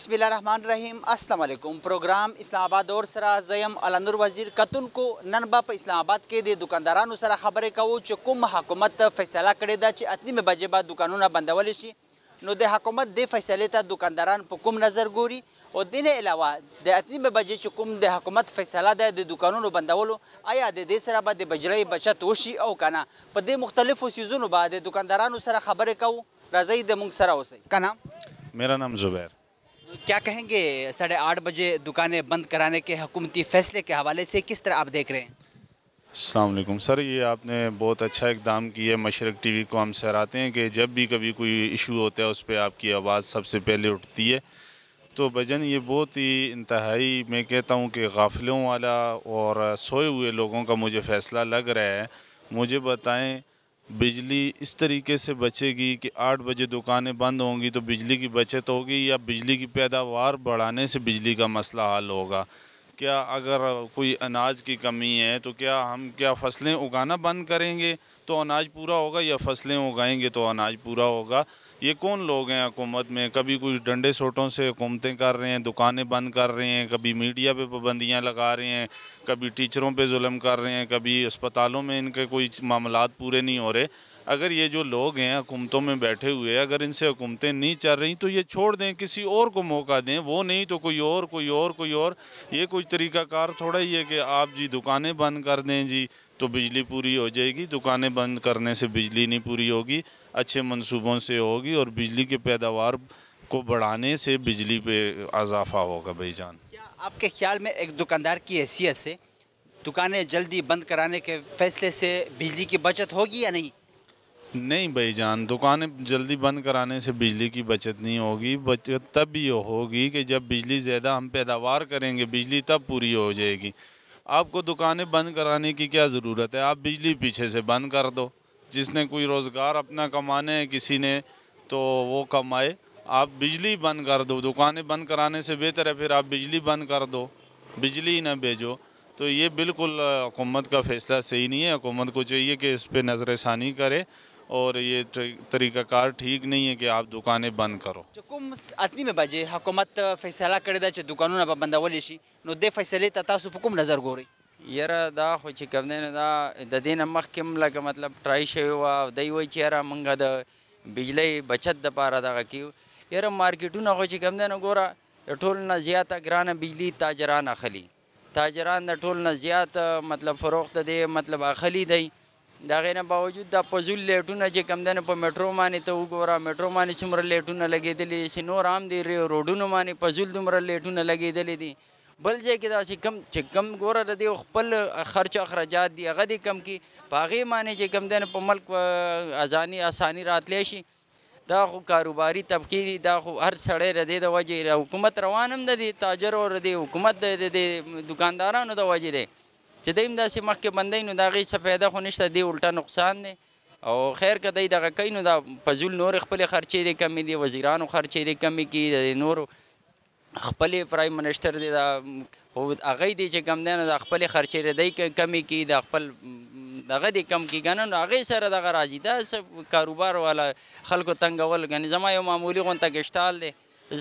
بسم الله الرحمن الرحیم السلام علیکم پروګرام اسلام آباد اور سره زیم النور وزیر کتون کو نن با په اسلام آباد کې د دکاندارانو سره خبرې کوو چې کوم حکومت فیصله کړې ده چې اتنی بجې بعد دکانونه بندول شي نو د حکومت د فیصلې ته دکانداران په کوم نظر ګوري او دین علاوه د اتنی بجې چې کوم د حکومت فیصله ده د دکانونو بندولو آیا د دې سره به د بجرې بچت وشي او کنه په دې مختلفو سیزونو باندې دکاندارانو سره خبرې کوو راځي د موږ سره اوسئ کنه میرا نام زبیر क्या कहेंगे साढ़े आठ बजे दुकानें बंद कराने के हुकूमती फैसले के हवाले से किस तरह आप देख रहे हैं अलकुम सर ये आपने बहुत अच्छा इकदाम किया है मशरक टी वी को हम सहराते हैं कि जब भी कभी कोई इशू होता है उस पर आपकी आवाज़ सबसे पहले उठती है तो भजन ये बहुत ही इंतहाई मैं कहता हूँ कि गाफिलों वाला और सोए हुए लोगों का मुझे फ़ैसला लग रहा है मुझे बताएं बिजली इस तरीके से बचेगी कि आठ बजे दुकानें बंद होंगी तो बिजली की बचत होगी या बिजली की पैदावार बढ़ाने से बिजली का मसला हल होगा क्या अगर कोई अनाज की कमी है तो क्या हम क्या फसलें उगाना बंद करेंगे तो अनाज पूरा होगा या फसलें उगाएंगे तो अनाज पूरा होगा ये कौन लोग हैं हुकूमत में कभी कुछ डंडे सोटों से हुकूमतें कर रहे हैं दुकानें बंद कर रहे हैं कभी मीडिया पे पाबंदियाँ लगा रहे हैं कभी टीचरों पे जुल्म कर रहे हैं कभी अस्पतालों में इनके कोई मामला पूरे नहीं हो रहे अगर ये जो लोग हैं हुकूमतों में बैठे हुए अगर इनसे हुकूमतें नहीं चल रही तो ये छोड़ दें किसी और को मौका दें वो नहीं तो कोई और कोई और कोई और ये कोई तरीकाकार थोड़ा ही है कि आप जी दुकानें बंद कर दें जी तो बिजली पूरी हो जाएगी दुकानें बंद करने से बिजली नहीं पूरी होगी अच्छे मंसूबों से होगी और बिजली के पैदावार को बढ़ाने से बिजली पे इजाफा होगा भाई जान क्या आपके ख्याल में एक दुकानदार की हैसियत से दुकानें जल्दी बंद कराने के फैसले से बिजली की बचत होगी या नहीं नहीं जान दुकानें जल्दी बंद कराने से बिजली की बचत नहीं होगी बचत तब ये होगी कि जब बिजली ज़्यादा हम पैदावार करेंगे बिजली तब पूरी हो जाएगी आपको दुकानें बंद कराने की क्या ज़रूरत है आप बिजली पीछे से बंद कर दो जिसने कोई रोज़गार अपना कमाने है किसी ने तो वो कमाए आप बिजली बंद कर दो दुकानें बंद कराने से बेहतर है फिर आप बिजली बंद कर दो बिजली ना भेजो तो ये बिल्कुल हुकूमत का फ़ैसला सही नहीं है हुकूमत को चाहिए कि इस पर नज़र षानी करे और ये तरीक़ाकार ठीक नहीं है कि आप दुकानें बंद करो चुकुम अतनी में बजे हुकूमत फैसला करे दुकानों ना बंदा वो लेशी दे फैसले तथा सुपकुम नज़र गोरी یره دا خو چې کوم نه دا د دین مخکم لکه مطلب ټرای شوی و دای وای چې یره مونږه د بجلی بچت د پاره دغه کیو یره مارکیټونه خو چې کوم نه ګوره ټول نه زیاته ګرانه بجلی تاجران اخلي تاجران د ټول نه زیات مطلب فروخت دی مطلب اخلي دی دا غینه باوجود د پزول لیټونه چې کم دنه په میټرو باندې ته وګوره میټرو باندې څومره لیټونه لګېدلې چې نور عام دی روډونو باندې پزول دومره لیټونه لګېدلې دي بل ځای کې دا چې کم چې کم ګوره د دې خپل خرچ اخراجات دی هغه دې کم کې په هغې معنې چې کم دی په ملک ازاني اساني راتلی شي دا خو کاروباری طبقه دی دا خو هر سړی ردی د وجې حکومت روان هم دی تاجر او ردی حکومت د دکاندارانو د وجې دی چې دیم داسې مخکې بندې نو دا غي څه پیدا خو نشته دی الټا نقصان دی او خیر کدی دغه کینو دا پزول نور خپل خرچې دي کمی دي وزیرانو خرچې دي کمی کی د نورو خپل پرایم منسٹر دی دا خو هغه دی چې کم دی نو د خپل خرچې ردی کمی کی د خپل دغه دی کم کی غنن نو هغه سره دغه راځي دا سب کاروبار والا خلکو تنگول غني زما یو معمولی غون ته گشتال دی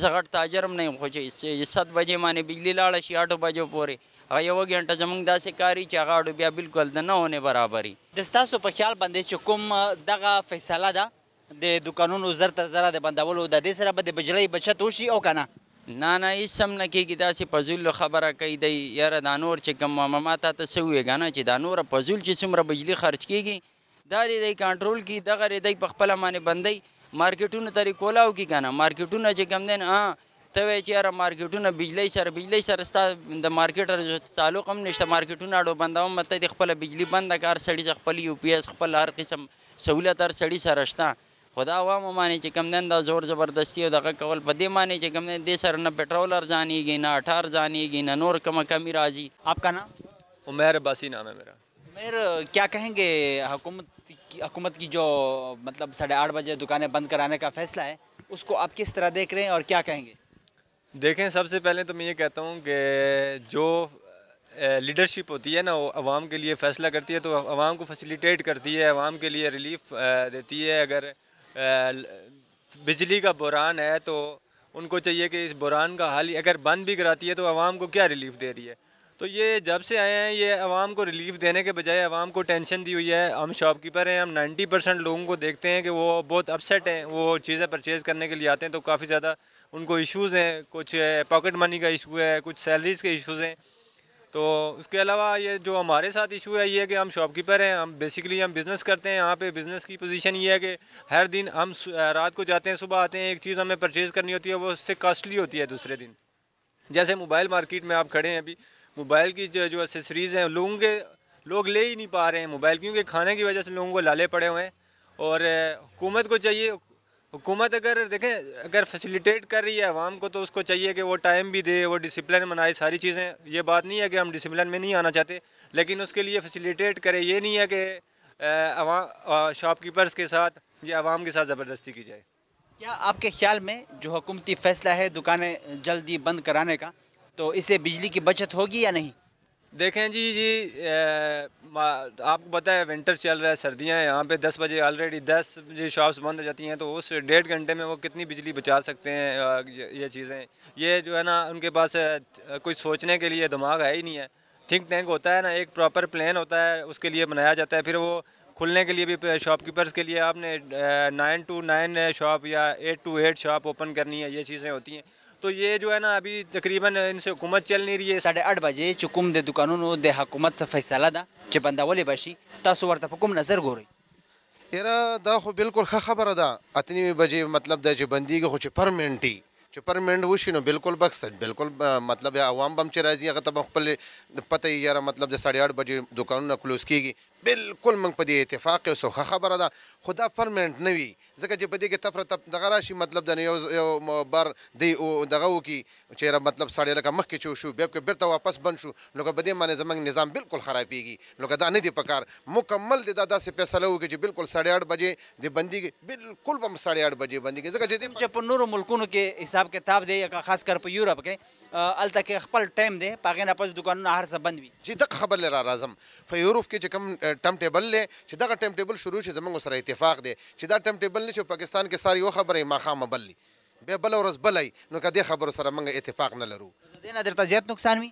زه غټ تاجرم نه یم خو چې 7 بجې باندې بجلی لاړه شي 8 بجو پورې هغه یو غنټه زمونږ داسې کاری چې هغه اډو بیا بالکل د نه هونه برابرۍ د تاسو په خیال باندې چې کوم دغه فیصله ده د دکانونو زر تر زر د بندولو د دې سره به د بجلی بچت وشي او کنه نه نه هیڅ هم نه کېږي داسې فضول خبره کوي دی یاره دا نور چې کوم ما تا ته څه وویې که نه چې دا نوره فضول چې څومره بجلي خرچ کېږي دا دې دی کنټرول کړي دغه دې دی په خپله باندې بندی مارکیټونو ته یې کولاو کړي که نه مارکیټونه چې کوم دی نه ته وایي چې یاره مارکیټونه بجلی سره بجلی سره ستا د مارکیټ تعلق هم نشته مارکیټونه اډوبندوم مته د خپله بجلي بنده کار سړي خپل یو پی ایس خپل هر قسم سهولت هر سړي سره شته خدا عوامو باندې چې दिन दा जोर जबरदस्ती زبردستی او कवल पदे په دې باندې چې کم دن دې سره نه پټرول ارزانیږي نه اټار ارزانیږي نه نور आपका नाम उमेर बासी नाम है मेरा उमेर क्या कहेंगे की, हकुमत की जो मतलब साढ़े आठ बजे दुकानें बंद कराने का फैसला है उसको आप किस तरह देख रहे हैं और क्या कहेंगे देखें सबसे पहले तो मैं ये कहता हूँ कि जो लीडरशिप होती है ना वो आवाम के लिए फ़ैसला करती है तो आवाम को फैसिलिटेट करती है आवाम के लिए रिलीफ देती है अगर बिजली का बुरान है तो उनको चाहिए कि इस बुरान का हल अगर बंद भी कराती है तो आवाम को क्या रिलीफ दे रही है तो ये जब से आए हैं ये आवाम को रिलीफ देने के बजाय आवाम को टेंशन दी हुई है हम शॉपकीपर हैं हम 90 परसेंट लोगों को देखते हैं कि वो बहुत अपसेट हैं वो चीज़ें परचेज़ करने के लिए आते हैं तो काफ़ी ज़्यादा उनको इश्यूज़ हैं कुछ पॉकेट मनी का इशू है कुछ सैलरीज़ के इशूज़ हैं तो उसके अलावा ये जो हमारे साथ इशू है ये कि हम शॉपकीपर हैं हम बेसिकली हम बिज़नेस करते हैं यहाँ पे बिज़नेस की पोजीशन ये है कि हर दिन हम रात को जाते हैं सुबह आते हैं एक चीज़ हमें परचेज़ करनी होती है वो उससे कॉस्टली होती है दूसरे दिन जैसे मोबाइल मार्केट में आप खड़े हैं अभी मोबाइल की जो जो एसेसरीज़ हैं लोगों के लोग ले ही नहीं पा रहे हैं मोबाइल क्योंकि खाने की वजह से लोगों को लाले पड़े हुए हैं और हुकूमत को चाहिए हुकूमत अगर देखें अगर फैसिलिटेट कर रही है आवाम को तो उसको चाहिए कि वो टाइम भी दे वो डिसिप्लिन बनाए सारी चीज़ें ये बात नहीं है कि हम डिसिप्लिन में नहीं आना चाहते लेकिन उसके लिए फैसिलिटेट करें ये नहीं है कि शॉपकीपर्स के साथ या आवाम के साथ ज़बरदस्ती की जाए क्या आपके ख्याल में जो हुकूमती फैसला है दुकानें जल्दी बंद कराने का तो इससे बिजली की बचत होगी या नहीं देखें जी जी आपको पता है विंटर चल रहा है सर्दियां हैं यहाँ पे 10 बजे ऑलरेडी 10 बजे शॉप्स बंद हो जाती हैं तो उस डेढ़ घंटे में वो कितनी बिजली बचा सकते हैं ये चीज़ें ये जो है ना उनके पास कुछ सोचने के लिए दिमाग है ही नहीं है थिंक टैंक होता है ना एक प्रॉपर प्लान होता है उसके लिए बनाया जाता है फिर वो खुलने के लिए भी शॉपकीपर्स के लिए आपने नाइन टू नाइन शॉप या eight to eight shop open करनी है ये चीज़ें होती हैं तो ये जो है ना अभी तकरीबन इनसे हुकूमत चल नहीं रही है साढ़े आठ बजे چې کوم د دکانونو د حکومت فیصله ده چې بندولې بشي تاسو ورته په کوم نظر ګورئ یاره دا خو بالکل ښه خبره ده اتنی بجې مطلب دا چې بندیږي خو چې پرمنټي چې پرمنډ وشي نو بالکل بکس بالکل مطلب عوام بم چې راځي هغه ته خپل پته یې یاره مطلب د 8:30 بجې دکانونه کلوز کیږي بالکل موږ په دې اتفاق یو څه خبره ده خو دا پرمنټ نه وي ځکه چې په دې کې تفره تف دغه راشي مطلب د یو یو بار دی او دغه وکي چې مطلب سړی لکه مخکې چې شو بیا که بیرته واپس بند شو نو که په دې باندې زموږ نظام بالکل خرابېږي نو که دا نه دی پکار مکمل دی دا داسې فیصله وکړي چې بالکل ساړه اټ بجې د بندېږي بالکل به هم ساړه اټ بجې بندېږي ځکه چې چې په نورو ملکونو کې حساب کتاب دی خاص کر په یورپ کې هلته کې خپل ټایم دی په هغې نه پس دوکانونه هر څه بند وي چې دغه خبر لرا راځم په یورپ کې چې کوم ټم ټیبل لې چې دغه ټم ټیبل شروع شي زموږ سره اتفاق دی چې دا ټم ټیبل نشي پاکستان کې ساری یو خبره ما خامه بللی به بل ورځ بلای نو کدی خبر سره موږ اتفاق نه لرو دینه درته زیات نقصان وي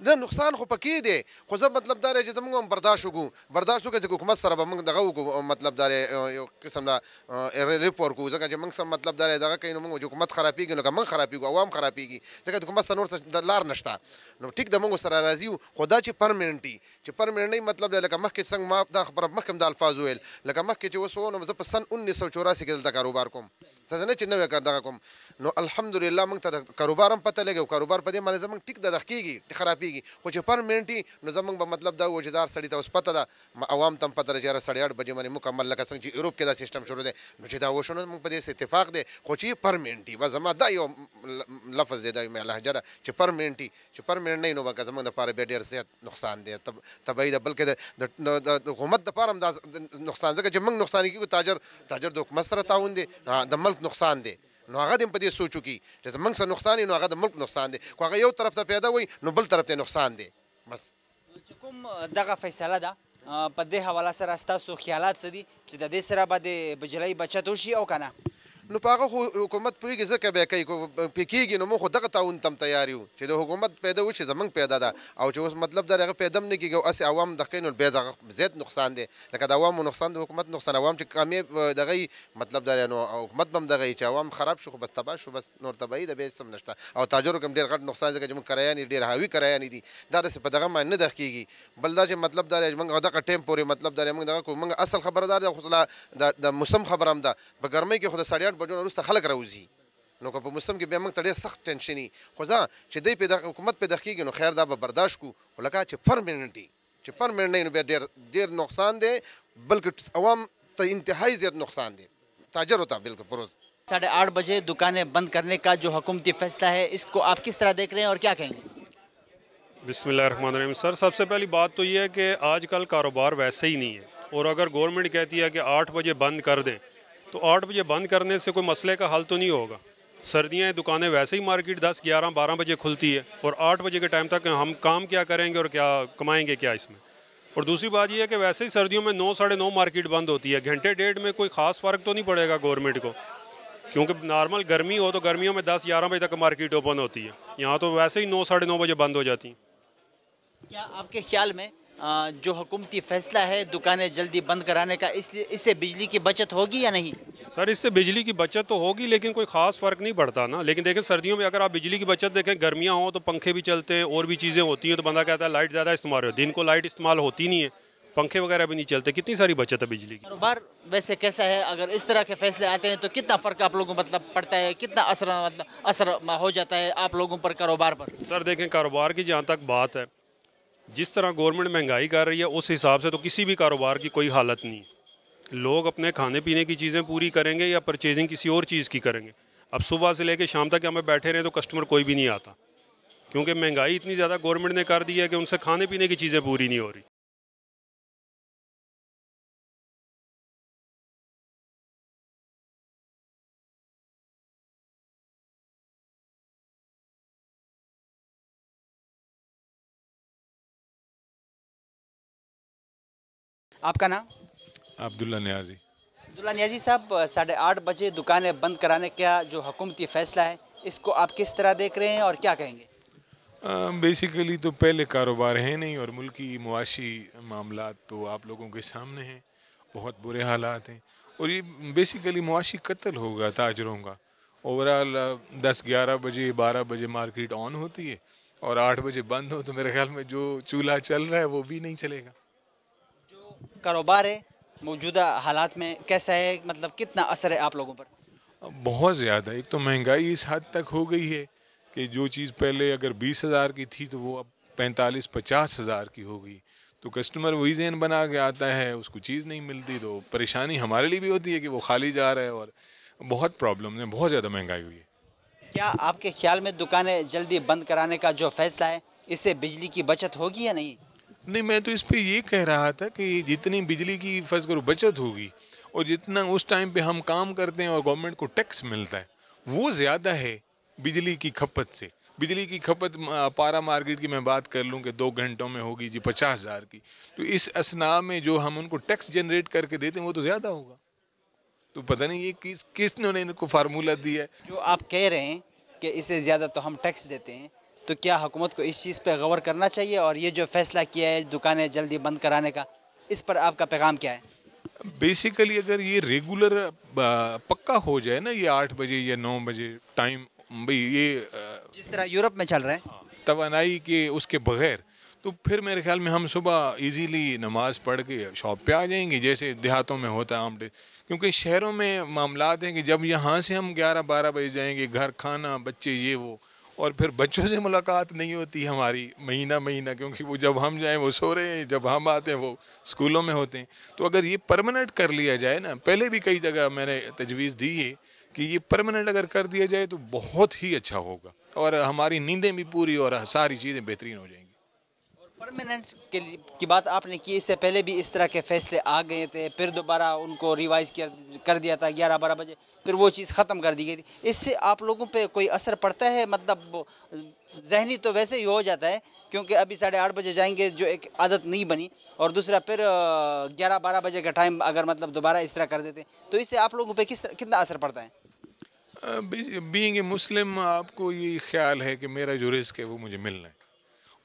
نه نقصان خو پکې دی خو زه مطلب دا چې زموږ هم برداشت وکړو برداشت وکړو چې حکومت سره به موږ دغه وکړو مطلب دا یو قسم دا ریپ ورکړو ځکه چې موږ سم مطلب دا دغه کینو موږ حکومت خرابېږي نو موږ خرابېږو عوام خرابېږي ځکه د حکومت سره نور لار نشته نو ټیک د موږ سره راضي خو دا چې پرمننټي چې پرمننټي مطلب لکه مخکې څنګه ما دا خبره مخکې د الفاظ ویل لکه مخکې چې وسو نو زه په سن 1984 کې دلته کاروبار کوم څنګه چې نوې کار دغه کوم نو الحمدلله موږ ته کاروبار هم پته لګي او کاروبار په دې معنی زموږ ټیک د دقیقي خرابې کیږي خو چې پر منټي نو زمونږ به مطلب دا و چې دار سړی ته اوس پته ده عوام تم پته راځي را سړی 8 بجې باندې مکمل لکه څنګه چې یورپ کې دا سیستم شروع دی نو چې دا و شنو موږ په دې اتفاق دی خو چې پر منټي بس زما دا یو لفظ دی دا یو لهجه ده چې پر منټي چې پر منټ نه نو به زمونږ د پاره به ډیر زیات نقصان دی تبعید بلکې د حکومت د پاره هم دا نقصان ځکه چې موږ نقصان کیږو تاجر تاجر د حکومت سره تعاون دی د ملک نقصان دی نو هغه دې په دې سوچو کې چې زمنګ سره نقصان نو هغه د ملک نقصان دی خو هغه یو طرف ته پیدا وي نو بل طرف ته نقصان دی بس چې کوم دغه فیصله ده په دې حواله سره ستاسو خیالات څه دي چې د دې سره به د بجلی بچت وشي او کنه نو پاغه حکومت پویږي ځکه به کوي پکېږي نو موږ دغه تاون تم تیار یو چې د حکومت پیدا وشي زمنګ پیدا ده او چې اوس مطلب درغه پیدا نه کیږي او اس عوام د کینول به دغه زیات نقصان دي لکه د عوام نقصان د حکومت نقصان عوام چې کمې دغه مطلب درې نو حکومت بم دغه چې عوام خراب شو خو بس تباہ شو بس نور تباہی د به سم نشته او تاجر کوم ډیر غټ نقصان ځکه چې موږ کرایانې ډیر هاوی کرایانې دي دا د په دغه باندې نه دغ کیږي بل دا چې مطلب درې موږ دغه ټیم پورې مطلب درې موږ دغه کوم اصل خبردار د خپل د موسم خبرم ده په ګرمۍ کې خو د سړیان 8 بجون وروسته خلق روزی نو که په موسم کې بیا موږ ته سخت ټینشن خو ځا چې دوی په حکومت پیدا کېږي نو خیر دا به برداشت کو خو لکه چې پرمننټ چې پرمننټ نه نو بیا ډېر نقصان دی بلکې عوام ته انتهایی زیات نقصان دی دکانیں بند کرنے کا جو حکومتی فیصلہ ہے اس کو का کس طرح دیکھ رہے ہیں اور کیا کہیں گے بسم اللہ الرحمن الرحیم سر سب سے پہلی بات تو یہ ہے کہ آج کل کاروبار ویسے ہی نہیں ہے اور اگر گورنمنٹ کہتی ہے کہ آٹھ بجے بند کر دیں तो आठ बजे बंद करने से कोई मसले का हल तो नहीं होगा सर्दियाँ दुकानें वैसे ही मार्केट दस ग्यारह बारह बजे खुलती है और आठ बजे के टाइम तक हम काम क्या करेंगे और क्या कमाएँगे क्या इसमें और दूसरी बात यह है कि वैसे ही सर्दियों में नौ साढ़े नौ मार्केट बंद होती है घंटे डेढ़ में कोई ख़ास फ़र्क तो नहीं पड़ेगा गवर्नमेंट को क्योंकि नॉर्मल गर्मी हो तो गर्मियों में दस ग्यारह बजे तक मार्केट ओपन होती है यहाँ तो वैसे ही नौ साढ़े नौ बजे बंद हो जाती हैं क्या आपके ख्याल में जो हुकूमती फैसला है दुकानें जल्दी बंद कराने का इसलिए इससे बिजली की बचत होगी या नहीं सर इससे बिजली की बचत तो होगी लेकिन कोई ख़ास फ़र्क नहीं पड़ता ना लेकिन देखें सर्दियों में अगर आप बिजली की बचत देखें गर्मियाँ हों तो पंखे भी चलते हैं और भी चीज़ें होती हैं तो बंदा कहता है लाइट ज़्यादा इस्तेमाल हो दिन को लाइट इस्तेमाल होती नहीं है पंखे वगैरह भी नहीं चलते कितनी सारी बचत है बिजली की कारोबार वैसे कैसा है अगर इस तरह के फैसले आते हैं तो कितना फ़र्क आप लोगों को मतलब पड़ता है कितना असर मतलब असर हो जाता है आप लोगों पर कारोबार पर सर देखें कारोबार की जहाँ तक बात है जिस तरह गवर्नमेंट महंगाई कर रही है उस हिसाब से तो किसी भी कारोबार की कोई हालत नहीं लोग अपने खाने पीने की चीज़ें पूरी करेंगे या परचेजिंग किसी और चीज़ की करेंगे अब सुबह से लेकर शाम तक हमें बैठे रहें तो कस्टमर कोई भी नहीं आता क्योंकि महंगाई इतनी ज़्यादा गवर्नमेंट ने कर दी है कि उनसे खाने पीने की चीज़ें पूरी नहीं हो रही आपका नाम अब्दुल्ला न्याजी अब्दुल्ला न्याजी साहब साढ़े आठ बजे दुकानें बंद कराने का जो हुकूमती फ़ैसला है इसको आप किस तरह देख रहे हैं और क्या कहेंगे बेसिकली तो पहले कारोबार है नहीं और मुल्क की मुआशी मामला तो आप लोगों के सामने हैं बहुत बुरे हालात हैं और ये बेसिकली मुआशी कत्ल होगा ताजरों का ओवरऑल दस ग्यारह बजे बारह बजे मार्केट ऑन होती है और आठ बजे बंद हो तो मेरे ख्याल में जो चूल्हा चल रहा है वो भी नहीं चलेगा कारोबार है मौजूदा हालात में कैसा है मतलब कितना असर है आप लोगों पर बहुत ज़्यादा एक तो महंगाई इस हद तक हो गई है कि जो चीज़ पहले अगर बीस हज़ार की थी तो वो अब पैंतालीस पचास हज़ार की हो गई तो कस्टमर वही जहन बना के आता है उसको चीज़ नहीं मिलती तो परेशानी हमारे लिए भी होती है कि वो खाली जा रहा है और बहुत प्रॉब्लम है बहुत ज़्यादा महंगाई हुई है क्या आपके ख्याल में दुकानें जल्दी बंद कराने का जो फैसला है इससे बिजली की बचत होगी या नहीं नहीं मैं तो इस पर ये कह रहा था कि जितनी बिजली की फर्ज करो बचत होगी और जितना उस टाइम पे हम काम करते हैं और गवर्नमेंट को टैक्स मिलता है वो ज़्यादा है बिजली की खपत से बिजली की खपत पारा मार्केट की मैं बात कर लूँ कि दो घंटों में होगी जी पचास हज़ार की तो इस असना में जो हम उनको टैक्स जनरेट करके देते हैं वो तो ज़्यादा होगा तो पता नहीं ये किस किसने इनको फार्मूला दिया है जो आप कह रहे हैं कि इससे ज़्यादा तो हम टैक्स देते हैं तो क्या हुकूमत को इस चीज़ पर गौर करना चाहिए और ये जो फैसला किया है दुकानें जल्दी बंद कराने का इस पर आपका पैगाम क्या है बेसिकली अगर ये रेगुलर पक्का हो जाए ना ये आठ बजे या नौ बजे टाइम भाई ये जिस तरह यूरोप में चल रहा है हाँ, तोनाई के उसके बगैर तो फिर मेरे ख्याल में हम सुबह इजीली नमाज़ पढ़ के शॉप पे आ जाएंगे जैसे देहातों में होता है आम डे क्योंकि शहरों में मामला हैं कि जब यहाँ से हम ग्यारह बारह बजे जाएंगे घर खाना बच्चे ये वो और फिर बच्चों से मुलाकात नहीं होती हमारी महीना महीना क्योंकि वो जब हम जाएं वो सो रहे हैं जब हम आते हैं वो स्कूलों में होते हैं तो अगर ये परमानेंट कर लिया जाए ना पहले भी कई जगह मैंने तजवीज़ दी है कि ये परमानेंट अगर कर दिया जाए तो बहुत ही अच्छा होगा और हमारी नींदें भी पूरी और सारी चीज़ें बेहतरीन हो जाएंगी परमानेंट की बात आपने की इससे पहले भी इस तरह के फैसले आ गए थे फिर दोबारा उनको रिवाइज किया कर दिया था ग्यारह बारह बजे फिर वो चीज़ ख़त्म कर दी गई थी इससे आप लोगों पे कोई असर पड़ता है मतलब जहनी तो वैसे ही हो जाता है क्योंकि अभी साढ़े आठ बजे जाएंगे जो एक आदत नहीं बनी और दूसरा फिर ग्यारह बारह बजे का टाइम अगर मतलब दोबारा इस तरह कर देते तो इससे आप लोगों पर किस तरह कितना असर पड़ता है बींग मुस्लिम आपको ये ख्याल है कि मेरा जो रिस्क है वो मुझे मिलना है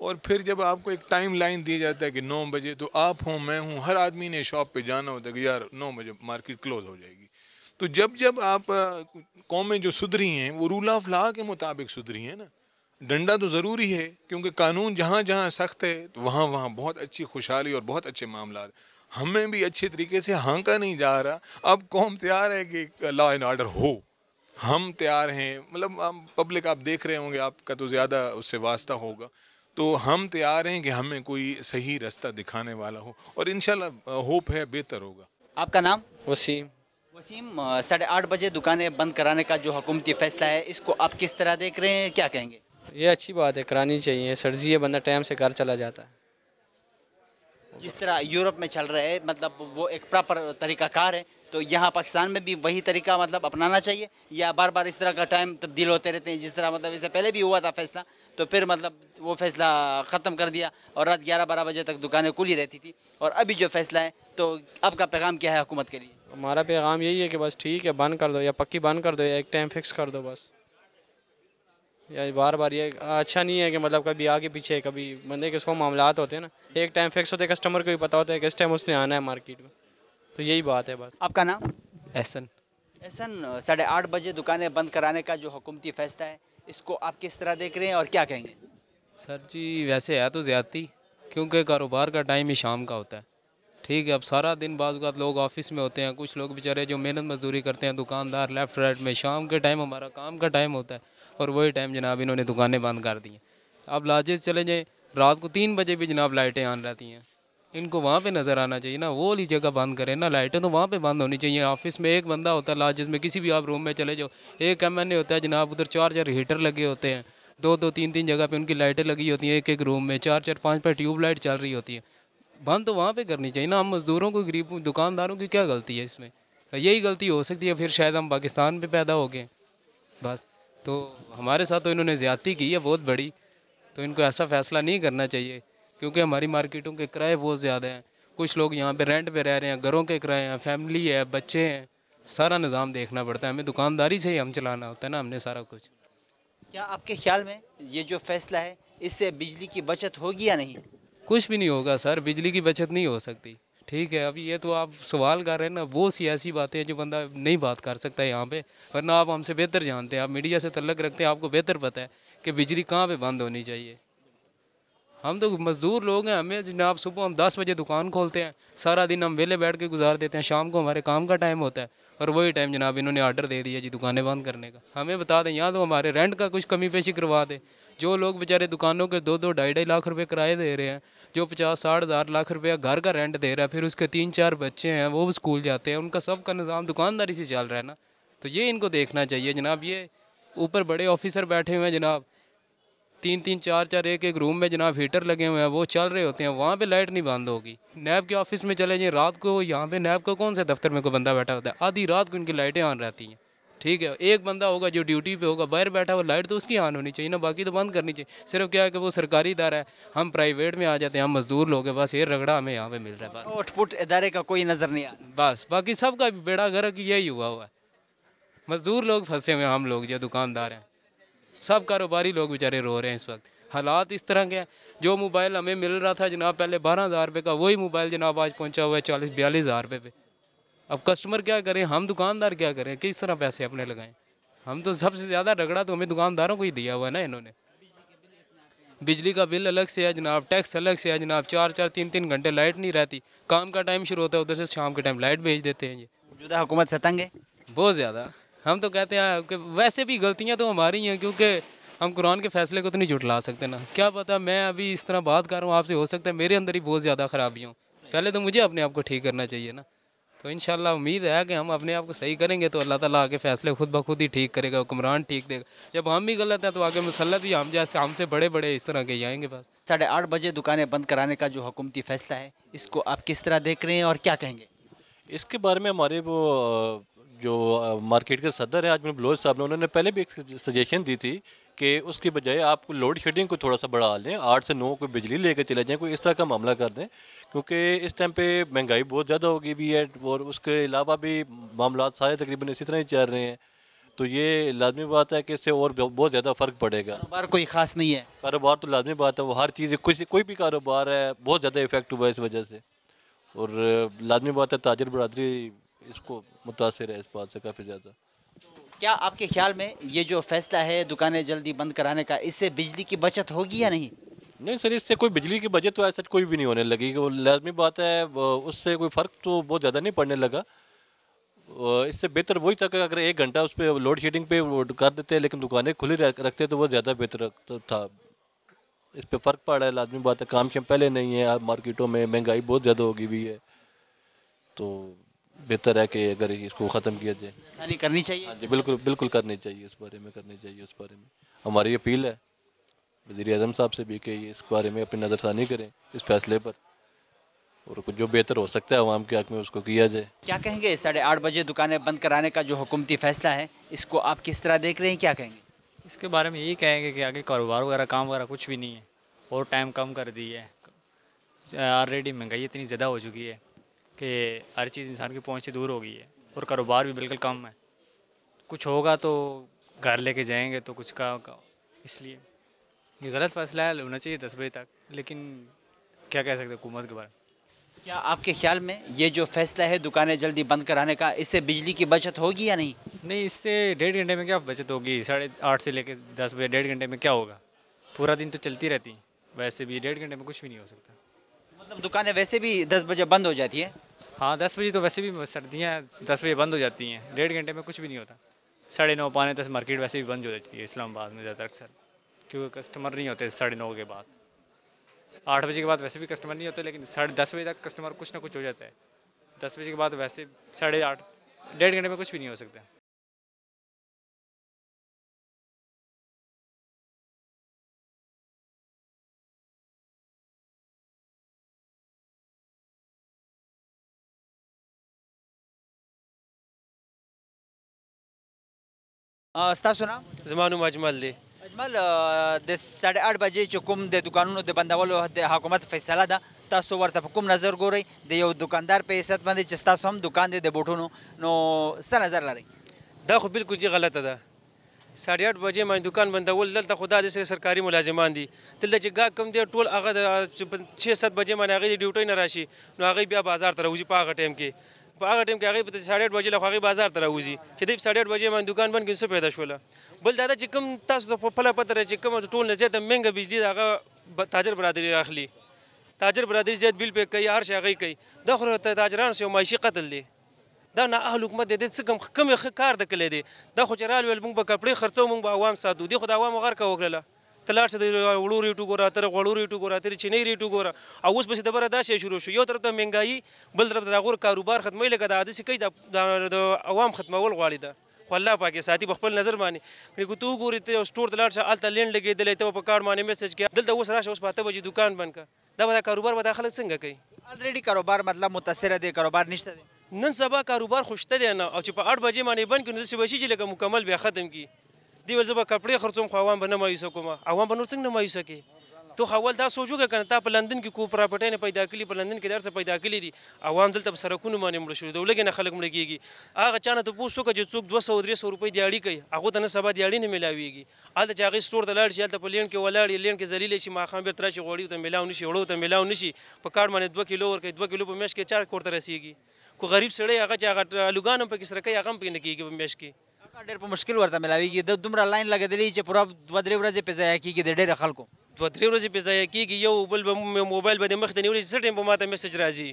और फिर जब आपको एक टाइम लाइन दिया जाता है कि नौ बजे तो आप हो मैं हूँ हर आदमी ने शॉप पे जाना होता है कि यार नौ बजे मार्केट क्लोज हो जाएगी तो जब जब आप कौमें जो सुधरी हैं वो रूल ऑफ लॉ के मुताबिक सुधरी हैं ना डंडा तो ज़रूरी है क्योंकि कानून जहाँ जहाँ सख्त है तो वहाँ वहाँ बहुत अच्छी खुशहाली और बहुत अच्छे मामला हमें भी अच्छे तरीके से हाँका नहीं जा रहा अब कौम तैयार है कि लॉ एंड ऑर्डर हो हम तैयार हैं मतलब पब्लिक आप देख रहे होंगे आपका तो ज़्यादा उससे वास्ता होगा तो हम तैयार हैं कि हमें कोई सही रास्ता दिखाने वाला हो और इन होप है बेहतर होगा आपका नाम वसीम वसीम साढ़े आठ बजे दुकानें बंद कराने का जो हुकूमती फैसला है इसको आप किस तरह देख रहे हैं क्या कहेंगे ये अच्छी बात है करानी चाहिए सर जी ये बंदा टाइम से घर चला जाता है जिस तरह यूरोप में चल रहा है मतलब वो एक प्रॉपर तरीकाकार है तो यहाँ पाकिस्तान में भी वही तरीका मतलब अपनाना चाहिए या बार बार इस तरह का टाइम तब्दील होते रहते हैं जिस तरह मतलब इससे पहले भी हुआ था फैसला तो फिर मतलब वो फैसला ख़त्म कर दिया और रात ग्यारह बारह बजे तक दुकानें खुली रहती थी और अभी जो फैसला है तो आपका पैगाम क्या है हुकूमत के लिए हमारा पैगाम यही है कि बस ठीक है बंद कर दो या पक्की बंद कर दो या एक टाइम फिक्स कर दो बस या बार बार ये अच्छा नहीं है कि मतलब कभी आगे पीछे कभी बंदे के सौ मामला होते हैं ना एक टाइम फिक्स होते कस्टमर को भी पता होता है किस टाइम उसने आना है मार्केट में तो यही बात है बात आपका नाम एहसन एहसन साढ़े आठ बजे दुकानें बंद कराने का जो हुकूमती फैसला है इसको आप किस तरह देख रहे हैं और क्या कहेंगे सर जी वैसे है तो ज़्यादा क्योंकि कारोबार का टाइम ही शाम का होता है ठीक है अब सारा दिन बाद लोग ऑफिस में होते हैं कुछ लोग बेचारे जो मेहनत मजदूरी करते हैं दुकानदार लेफ्ट राइट में शाम के टाइम हमारा काम का टाइम होता है और वही टाइम जनाब इन्होंने दुकानें बंद कर दी हैं अब लाजेज चले जाएँ रात को तीन बजे भी जनाब लाइटें आन रहती हैं इनको वहाँ पे नज़र आना चाहिए ना वो वाली जगह बंद करें ना लाइटें तो वहाँ पे बंद होनी चाहिए ऑफिस में एक बंदा होता है लास्ट जिसमें किसी भी आप रूम में चले जाओ एक एम एन ए होता है जनाब उधर चार चार हीटर लगे होते हैं दो दो तीन तीन जगह पे उनकी लाइटें लगी होती हैं एक एक रूम में चार चार पाँच पाँच ट्यूबलाइट चल रही होती है बंद तो वहाँ पर करनी चाहिए ना हम मज़दूरों को गरीब दुकानदारों की क्या गलती है इसमें यही गलती हो सकती है फिर शायद हम पाकिस्तान में पैदा हो गए बस तो हमारे साथ तो इन्होंने ज़्यादती की है बहुत बड़ी तो इनको ऐसा फ़ैसला नहीं करना चाहिए क्योंकि हमारी मार्केटों के किराए बहुत ज़्यादा हैं कुछ लोग यहाँ पे रेंट पे रह रहे हैं घरों के किराए हैं फैमिली है बच्चे हैं सारा निज़ाम देखना पड़ता है हमें दुकानदारी से ही हम चलाना होता है ना हमने सारा कुछ क्या आपके ख्याल में ये जो फैसला है इससे बिजली की बचत होगी या नहीं कुछ भी नहीं होगा सर बिजली की बचत नहीं हो सकती ठीक है अभी ये तो आप सवाल कर रहे हैं ना वो सियासी बातें हैं जो बंदा नहीं बात कर सकता है यहाँ पे वरना आप हमसे बेहतर जानते हैं आप मीडिया से तल्लक रखते हैं आपको बेहतर पता है कि बिजली कहाँ पे बंद होनी चाहिए हम तो मज़दूर लोग हैं हमें जनाब सुबह हम दस बजे दुकान खोलते हैं सारा दिन हम वेले बैठ के गुजार देते हैं शाम को हमारे काम का टाइम होता है और वही टाइम जनाब इन्होंने ऑर्डर दे दिया जी दुकानें बंद करने का हमें बता दें यहाँ तो हमारे रेंट का कुछ कमी पेशी करवा दे जो लोग बेचारे दुकानों के दो दो ढाई ढाई लाख रुपये किराए दे रहे हैं जो पचास साठ हज़ार लाख रुपया घर का रेंट दे रहा है फिर उसके तीन चार बच्चे हैं वो स्कूल जाते हैं उनका सब का निज़ाम दुकानदारी से चल रहा है ना तो ये इनको देखना चाहिए जनाब ये ऊपर बड़े ऑफिसर बैठे हुए हैं जनाब तीन तीन चार चार एक एक रूम में जनाब हीटर लगे हुए हैं वो चल रहे होते हैं वहाँ पे लाइट नहीं बंद होगी नैब के ऑफिस में चले जाएँ रात को यहाँ पे नैब का कौन सा दफ्तर में कोई बंदा बैठा होता है आधी रात को इनकी लाइटें ऑन रहती हैं ठीक है एक बंदा होगा जो ड्यूटी पे होगा बाहर बैठा हुआ लाइट तो उसकी ऑन होनी चाहिए ना बाकी तो बंद करनी चाहिए सिर्फ क्या है कि वो सरकारी इदारा है हम प्राइवेट में आ जाते हैं हम मजदूर लोग हैं बस ये रगड़ा हमें यहाँ पे मिल रहा है बस आउटपुट इदारे का कोई नज़र नहीं आ बस बाकी सबका बेड़ा गर्क यही हुआ हुआ है मजदूर लोग फंसे हुए हम लोग जो दुकानदार हैं सब कारोबारी लोग बेचारे रो रहे हैं इस वक्त हालात इस तरह के हैं जो मोबाइल हमें मिल रहा था जनाब पहले बारह हज़ार रुपये का वही मोबाइल जनाब आज पहुंचा हुआ है चालीस बयालीस हज़ार रुपये पे अब कस्टमर क्या करें हम दुकानदार क्या करें किस तरह पैसे अपने लगाएं हम तो सबसे ज़्यादा रगड़ा तो हमें दुकानदारों को ही दिया हुआ है ना इन्होंने बिजली का बिल अलग से है जनाब टैक्स अलग से है जनाब चार चार तीन तीन घंटे लाइट नहीं रहती काम का टाइम शुरू होता है उधर से शाम के टाइम लाइट भेज देते हैं ये मौजूदा हुकूमत सतंगे बहुत ज़्यादा हम तो कहते हैं हाँ, कि वैसे भी गलतियाँ तो हमारी हैं क्योंकि हम कुरान के फैसले को तो नहीं जुटला सकते ना क्या पता मैं अभी इस तरह बात कर रहा हूँ आपसे हो सकता है मेरे अंदर ही बहुत ज़्यादा खराबी हूँ पहले तो मुझे अपने आप को ठीक करना चाहिए ना तो इन उम्मीद है कि हम अपने आप को सही करेंगे तो अल्लाह ताला आगे फैसले खुद ब खुद ही ठीक करेगा हुक्मरान ठीक देगा जब हम भी गलत हैं तो आगे मुसलत भी हम जैसे हमसे बड़े बड़े इस तरह के जाएंगे आएंगे साढ़े आठ बजे दुकानें बंद कराने का जो हुकूमती फैसला है इसको आप किस तरह देख रहे हैं और क्या कहेंगे इसके बारे में हमारे वो जो मार्केट के सदर है आज मैंने बलोच साहब ने उन्होंने पहले भी एक सजेशन दी थी कि उसके बजाय आप लोड शेडिंग को थोड़ा सा बढ़ा लें आठ से नौ को बिजली लेकर चले जाएं कोई इस तरह का मामला कर दें क्योंकि इस टाइम पे महंगाई बहुत ज़्यादा होगी भी है और उसके अलावा भी मामला सारे तकरीबन इसी तरह ही चल रहे हैं तो ये लाजमी बात है कि इससे और बहुत ज़्यादा फ़र्क पड़ेगा कारोबार कोई ख़ास नहीं है कारोबार तो लाजमी बात है वो हर चीज़ कुछ कोई भी कारोबार है बहुत ज़्यादा इफेक्ट हुआ है इस वजह से और लाजमी बात है ताजर बरदरी इसको मुतासर है इस बात से काफ़ी ज़्यादा क्या आपके ख्याल में ये जो फैसला है दुकानें जल्दी बंद कराने का इससे बिजली की बचत होगी या नहीं नहीं सर इससे कोई बिजली की बचत तो ऐसा कोई भी नहीं होने लगी वो लाजमी बात है उससे कोई फ़र्क तो बहुत ज़्यादा नहीं पड़ने लगा इससे बेहतर वही कि अगर एक घंटा उस पर लोड शेडिंग पे कर देते लेकिन दुकानें खुली रखते तो वो ज़्यादा बेहतर तो था इस पर फ़र्क पड़ रहा है लाजमी बात है काम शाम पहले नहीं है मार्केटों में महंगाई बहुत ज़्यादा होगी हुई है तो बेहतर है कि अगर इसको ख़त्म किया जाए आसानी करनी चाहिए हाँ जी बिल्कुल बिल्कुल करनी चाहिए इस बारे में करनी चाहिए उस बारे में हमारी अपील है वजीर अजम साहब से भी कि इस बारे में अपनी नज़रसानी करें इस फैसले पर और कुछ जो बेहतर हो सकता है आवाम के हक में उसको किया जाए क्या कहेंगे साढ़े आठ बजे दुकानें बंद कराने का जो हुकूमती फैसला है इसको आप किस तरह देख रहे हैं क्या कहेंगे इसके बारे में यही कहेंगे कि आगे कारोबार वगैरह काम वगैरह कुछ भी नहीं है और टाइम कम कर दी है ऑलरेडी महंगाई इतनी ज़्यादा हो चुकी है कि हर चीज़ इंसान की पहुँच से दूर हो गई है और कारोबार भी बिल्कुल कम है कुछ होगा तो घर लेके जाएंगे तो कुछ का, का। इसलिए ये गलत फैसला है होना चाहिए दस बजे तक लेकिन क्या कह सकते हुकूमत के बारे में क्या आपके ख्याल में ये जो फैसला है दुकानें जल्दी बंद कराने का इससे बिजली की बचत होगी या नहीं नहीं इससे डेढ़ घंटे में क्या बचत होगी साढ़े आठ से लेकर दस बजे डेढ़ घंटे में क्या होगा पूरा दिन तो चलती रहती वैसे भी डेढ़ घंटे में कुछ भी नहीं हो सकता मतलब दुकानें वैसे भी दस बजे बंद हो जाती है हाँ दस बजे तो वैसे भी सर्दियाँ दस बजे बंद हो जाती हैं डेढ़ घंटे में कुछ भी नहीं होता साढ़े नौ पाने दस मार्केट वैसे भी बंद हो जाती है इस्लामाबाद में ज़्यादा अक्सर क्योंकि कस्टमर नहीं होते साढ़े नौ के बाद आठ बजे के बाद वैसे भी कस्टमर नहीं होते लेकिन साढ़े दस बजे तक कस्टमर कुछ ना कुछ हो जाता है दस बजे के बाद वैसे साढ़े आठ डेढ़ घंटे में कुछ भी नहीं हो सकता ستاسو نام زما نوم اجمل دی اجمل د ساړه 8 بجې چې کوم د دکانونو د بندولو د حکومت فیصله ده تاسو ورته په کوم نظر ګورئ د یو دکاندار په حیثیت باندې چې تاسو هم دکان دی د بوټونو نو څه نظر لرئ دا خو بالکل جی غلطه ده ساړه 8 بجې باندې دکان بندول دلته خدا د سرکاري ملازمان دي دلته چې گا کم دی ټول هغه 6 7 بجې باندې هغه ډیوټي نه راشي نو هغه بیا بازار ته راوځي په هغه ټیم کې په هغه ټیم کې هغه په 8:30 بجې لخوا بازار ته راوځي چې د 8:30 بجې باندې دکان بند کینسه پیدا شوله بل دا چې کوم تاسو په پله پته چې کوم ټول نظر ته منګه بجلی دا هغه تاجر برادری اخلي تاجر برادری زیات بیل په کوي هر شي هغه کوي د خو ته تاجران سیو معاشي قتل دي دا نه اهل حکومت د څه کم کم کار د کلی دي دا خو چې رال ول موږ به کپړې خرڅو موږ به عوام ساتو دي خو د عوام غر کا وکړه تلاړ شه د وړو ریټو ګوره تر غوړو ریټو ګوره تر چینی ریټو ګوره او اوس پسې دبره دا شی شروع شو یو طرف ته مهنګایي بل طرف ته د غور کاروبار ختموي لکه د عادسې کوي د عوام ختمول غواړي ده خو الله پاکي ساتي په خپل نظر باندې نو ته وګورې ته سٹور ته لاړ شه الته لین لګېدلې ته په کارت باندې میسج کې دلته اوس راشه اوس پاته بجې دکان بند کا دا به کاروبار به داخله څنګه کوي الریډي کاروبار مطلب متاثر دی کاروبار نشته دی نن سبا کاروبار خوشته دی نه او چې په 8 بجې باندې بند کړي نو څه بشي چې لکه مکمل بیا ختم کی دی ول زبا کپڑے خرڅوم خو عوام به نه مایوسه کوم عوام به نور څنګه نه مایوسه کی تو اول دا سوچو کې کنه تا په لندن کې کو پراپرټی نه پیدا کړي په لندن کې درس پیدا کړي دي عوام دلته سرکونه باندې مړ شو دولګې نه خلک مړ کیږي هغه چانه ته پوسو کې چې څوک 200 300 روپۍ دیاړي کوي هغه ته نه سبا دیاړي نه ملاويږي الته چاغي سٹور ته لاړ شي الته په لین کې ولاړ لین کې ذلیل شي ما خام به تر شي غوړي ته ملاو نشي وړو ته ملاو نشي په کار باندې 2 کیلو ور کوي 2 کیلو په مش کې 4 کورته رسیږي کو غریب سړی هغه چې هغه لوګانم په کې سره کوي هغه هم پکې نه کېږي په مش کې ډېر په مشکل ورته ملاویږي د دومره لاین لګېدلی چې پوره دوه درې ورځې پې ضایع کېږي د ډېرو خلکو دوه درې ورځې پې ضایع کېږي یو بل به موبایل به د مخ ته نیولي څه ټایم به ماته میسج راځي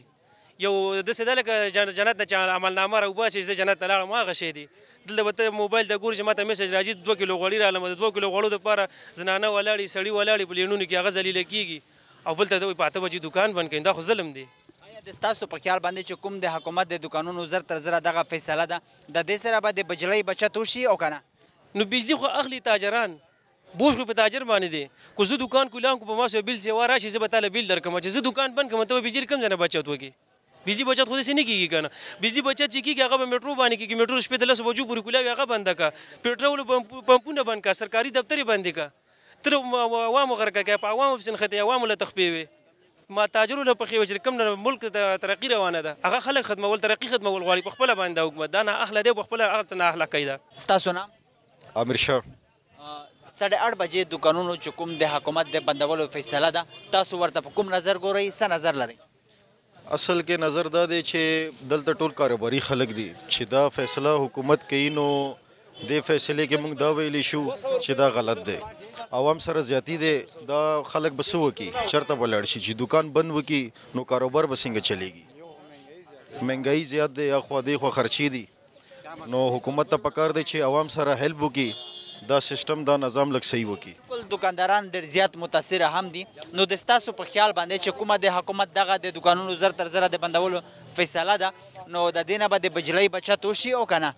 یو داسې ده لکه جنت نه چې عملنامه راوباسي زه جنت ته لاړم هغه شی دی دلته به ته موبایل ته ګورې چې ماته میسج راځي دوه کیلو غوړي راغلم د دوه کیلو غوړو دپاره زنانه ولاړې سړي ولاړې په لینونو کې هغه ذلیله کېږي او بل ته په اته بجې دوکان بند کوي دا خو ظلم دی تاسو په خیال باندې چې کوم د حکومت د دکانونو زر تر زره دغه فیصله ده د دې سره به د بجلی بچت وشي او کنه نو بجلی خو اخلي تاجران بوج په تاجر باندې دي کو زه دکان کولم کو په ما سره بل سی واره شي زه به تعالی بل درکم چې زه دکان بند کوم ته بجلی کم نه بچت وږي بجلی بچت خو دې نه کیږي کنه بجلی بچت چې کیږي هغه په میټرو باندې کیږي میټرو شپې تل سبو جو پوری کولا هغه بند کا پټرول پمپونه بند کا سرکاري دفتر بند کا تر عوامو غرقه کې په عوامو بسن خته عوامو له تخپیوي متاجرو له پخې وجر کم نه ملک د ترقی روانه ده هغه خلک خدمول ترقی خدمول غواړي په خپل باندې حکومت دا نه اهله دی په خپل هغه نه اهله کیده ستاسو نام امیر شاه ساډه 8 بجې دکانونو چې کوم د حکومت د بندولو فیصله ده تاسو ورته په کوم نظر ګورئ څه نظر لرئ اصل کې نظر دا دی چې دلته ټول کاروباري خلک دي چې دا فیصله حکومت کوي نو د فیصله کې موږ دا ویلی شو چې دا غلط دی عوام سره زیاتی دی دا خلک بسو کی چرته ولړ شي چې دکان بند وکي نو کاروبار بسنګ چلیږي مهنګای زیات دی یا خو دی خو خرچي دی نو حکومت ته پکار دی چې عوام سره هلپ وکي دا سیستم دا نظام لک صحیح وکي خپل دکانداران ډیر زیات متاثر هم دي نو د ستاسو په خیال باندې چې کومه د حکومت دغه د دکانونو زر تر زر د بندولو فیصله ده نو د دینه به د بجلی بچت وشي او کنه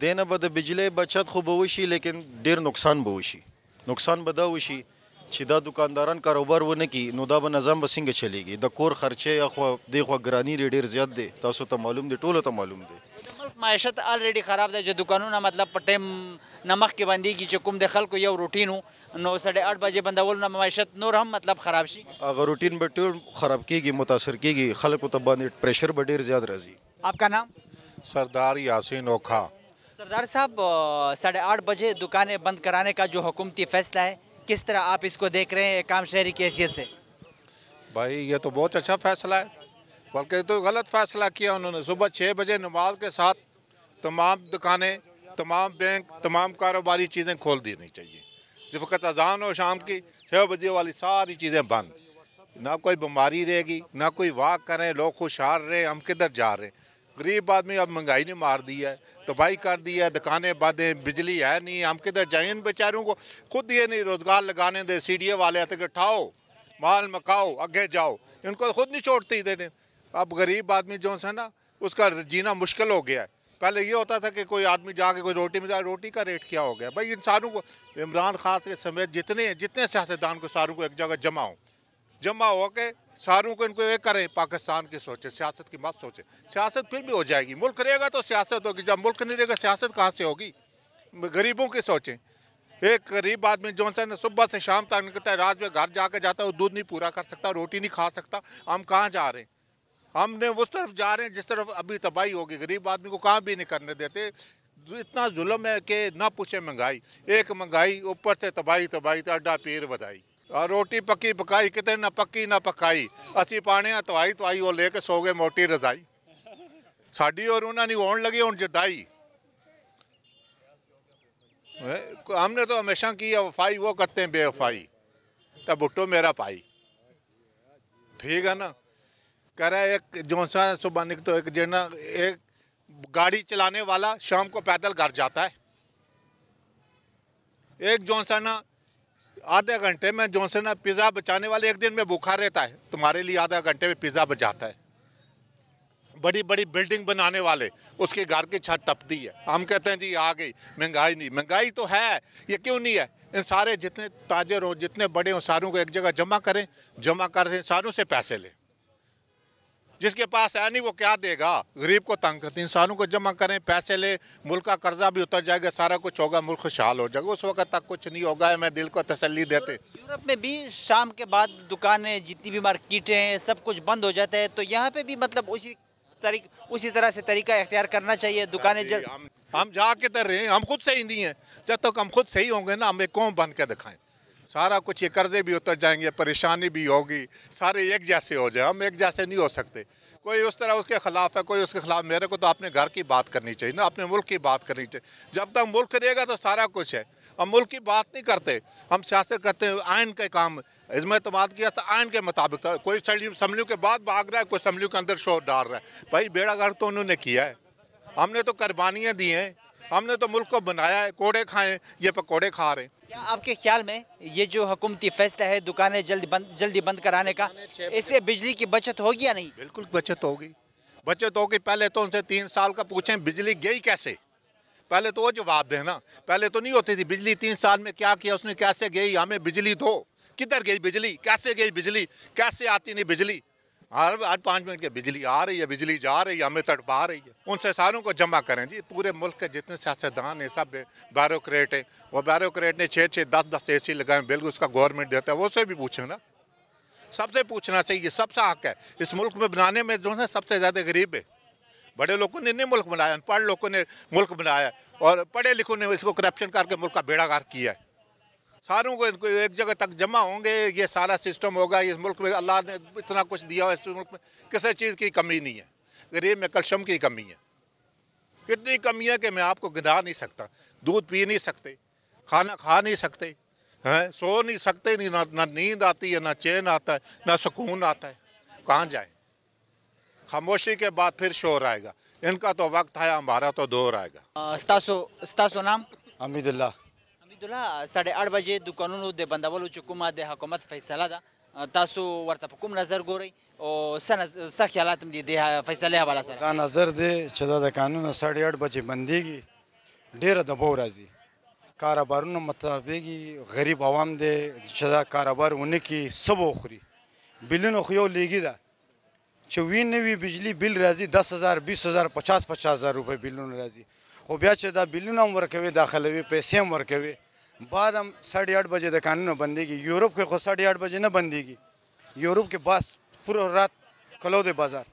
دینه به د بجلی بچت خو به وشي لیکن ډیر نقصان به وشي نقصان به دا وشي چې دا دکانداران کاروبار ونه کی نو دا به نظام به څنګه چلیږي د کور خرچه یا خو د خو ګرانی ډیر زیات دی تاسو ته معلوم دی ټولو ته معلوم دی معیشت الریډي خراب دی چې دکانونه مطلب په ټیم نمخ کې بنديږي چې کوم د خلکو یو روټین نو 8:30 بجې بندول نه معیشت نور هم مطلب خراب شي هغه روټین به ټول خراب کیږي متاثر کیږي خلکو ته باندې پریشر به ډیر زیات راځي اپ کا نام سردار یاسین اوکھا सरदार साहब साढ़े आठ बजे दुकानें बंद कराने का जो हुकूमती फैसला है किस तरह आप इसको देख रहे हैं काम शहरी की हैसियत से भाई ये तो बहुत अच्छा फैसला है बल्कि तो गलत फैसला किया उन्होंने सुबह छः बजे नमाज के साथ तमाम दुकानें तमाम बैंक तमाम कारोबारी चीज़ें खोल देनी चाहिए जिस वक्त अजान हो शाम की छः बजे वाली सारी चीज़ें बंद ना कोई बीमारी रहेगी ना कोई वाक करें लोग खुशहाल रहे हम किधर जा रहे हैं गरीब आदमी अब महंगाई ने मार दी है तबाही कर दी है दुकानें बंद हैं बिजली है नहीं हम किधर जाए इन बेचारों को खुद ये नहीं रोजगार लगाने दे सी डी ए वाले आते उठाओ माल मकाओ आगे जाओ इनको तो खुद नहीं छोड़ते देने अब गरीब आदमी जो है ना उसका जीना मुश्किल हो गया है पहले ये होता था कि कोई आदमी जाके कोई रोटी में जाए रोटी का रेट क्या हो गया भाई इन सारों को इमरान खान के समेत जितने जितने सियासतदान को सारों को एक जगह जमा हो जमा हो के सारों को इनको ये करें पाकिस्तान की सोचे सियासत की मत सोचे सियासत फिर भी हो जाएगी मुल्क रहेगा तो सियासत होगी जब मुल्क नहीं रहेगा सियासत कहाँ से होगी गरीबों की सोचें एक गरीब आदमी जो है सुबह से शाम तक निकलता है रात में घर जाकर जाता है वो दूध नहीं पूरा कर सकता रोटी नहीं खा सकता हम कहाँ जा रहे हैं हमने उस तरफ जा रहे हैं जिस तरफ अभी तबाही होगी गरीब आदमी को कहाँ भी नहीं करने देते इतना जुल्म है कि ना पूछे महंगाई एक महंगाई ऊपर से तबाही तबाही तो अड्डा पेर बधाई रोटी पक्की पकई ਕਿਤੇ ਨਾ पक्की ना पकई असी पाने तवाई तवाई वो लेके सो गए मोटी रजाई साड़ी और उन्होंने ਔਰ लगी हूँ जटाई हमने तो हमेशा की है वफाई वो करते हैं बेवफाई तो भुट्टो मेरा पाई ठीक है ना कह रहा है एक जोसा सुबह निक तो एक जेना एक गाड़ी चलाने वाला शाम को पैदल घर जाता है एक जोसा ना आधे घंटे में जॉनसन पिज़्ज़ा बचाने वाले एक दिन में भूखा रहता है तुम्हारे लिए आधा घंटे में पिज़्ज़ा बचाता है बड़ी बड़ी बिल्डिंग बनाने वाले उसके घर की छत टपती है हम कहते हैं जी आ गई महंगाई नहीं महंगाई तो है ये क्यों नहीं है इन सारे जितने ताजर हों जितने बड़े हों सारों को एक जगह जमा करें जमा करें सारों से पैसे लें जिसके पास है नहीं वो क्या देगा गरीब को तंग करते इंसानों को जमा करें पैसे ले मुल्क का कर्जा भी उतर जाएगा सारा कुछ होगा मुल्क खुशहाल हो जाएगा उस वक्त तक कुछ नहीं होगा मैं दिल को तसली देते यूरोप में भी शाम के बाद दुकानें जितनी भी मार्केटें हैं सब कुछ बंद हो जाता है तो यहाँ पे भी मतलब उसी तरीक उसी तरह से तरीका इख्तियार करना चाहिए दुकानें जब हम हम जा किधर तो रहे हम खुद सही नहीं हैं जब तक हम खुद सही होंगे ना हम एक कौम बन के दिखाएं सारा कुछ ये कर्जे भी उतर जाएंगे परेशानी भी होगी सारे एक जैसे हो जाए हम एक जैसे नहीं हो सकते कोई उस तरह उसके ख़िलाफ़ है कोई उसके ख़िलाफ़ मेरे को तो अपने घर की बात करनी चाहिए ना अपने मुल्क की बात करनी चाहिए जब तक मुल्क रहेगा तो सारा कुछ है हम मुल्क की बात नहीं करते हम सियासत करते हैं आयन के काम इसमें तबाद तो किया था आयन के मुताबिक था कोई समलियों के बाद भाग रहा है कोई समलियों के अंदर शोर डाल रहा है भाई बेड़ा घर तो उन्होंने किया है हमने तो कुर्बानियाँ दी हैं हमने तो मुल्क को बनाया है कोड़े खाएँ ये पकौड़े खा रहे हैं क्या आपके ख्याल में ये जो हुकूमती फैसला है दुकानें जल्दी बंद जल्दी बंद कराने का इससे बिजली की बचत होगी या नहीं बिल्कुल बचत होगी बचत होगी पहले तो उनसे तीन साल का पूछें बिजली गई कैसे पहले तो वो जवाब देना पहले तो नहीं होती थी बिजली तीन साल में क्या किया उसने कैसे गई हमें बिजली दो किधर गई बिजली कैसे गई बिजली कैसे आती नहीं बिजली हर हर पाँच मिनट के बिजली आ रही है बिजली जा रही है हमें तड़पा रही है उनसे सारों को जमा करें जी पूरे मुल्क के जितने सियासतदान हैं सब बैरोक्रेट हैं वो बैरोक्रेट ने छः छः दस दस ए सी लगाए बिल्कुल उसका गवर्नमेंट देता है वो से भी पूछें ना सबसे पूछना चाहिए सबसे हक है इस मुल्क में बनाने में जो है सबसे ज़्यादा गरीब है बड़े लोगों ने नहीं मुल्क बनाया अनपढ़ लोगों ने मुल्क बनाया और पढ़े लिखों ने इसको करप्शन करके मुल्क का बेड़ागार किया है सारों को इनको एक जगह तक जमा होंगे ये सारा सिस्टम होगा इस मुल्क में अल्लाह ने इतना कुछ दिया इस मुल्क में किसी चीज़ की कमी नहीं है गरीब में कल्शम की कमी है कितनी कमी है कि मैं आपको गिरा नहीं सकता दूध पी नहीं सकते खाना खा नहीं सकते हैं सो नहीं सकते नहीं ना ना नींद आती है ना चैन आता है ना सुकून आता है कहाँ जाए खामोशी के बाद फिर शोर आएगा इनका तो वक्त है हमारा तो दौर आएगा आ, स्तासो, स्तासो नाम अमीदुल्ला عبد الله 8:30 بجې دکانونو د بندولو چې کومه د حکومت فیصله ده تاسو ورته په کوم نظر ګورئ او څه خیالات دي د فیصله حواله سره دا نظر دی چې دا د قانون 8:30 بجې بنديږي ډیره د بو راځي کاروبارونو مطابق غریب عوام دی چې دا کاروبار ونه کی سبو خوري بلونو خو یو لیګي ده چې وینوي بجلی بل راځي 10000 20000 50000 روپۍ بلونه راځي خو بیا چې دا بلونه هم ورکوي داخلوي پیسې هم ورکوي بعد هم ساڑھے آٹھ بجے تک قانون بندے گی یورپ کے خود ساڑھے آٹھ بجے نہ بندے گی یورپ کے بس پورا رات کلو دے بازار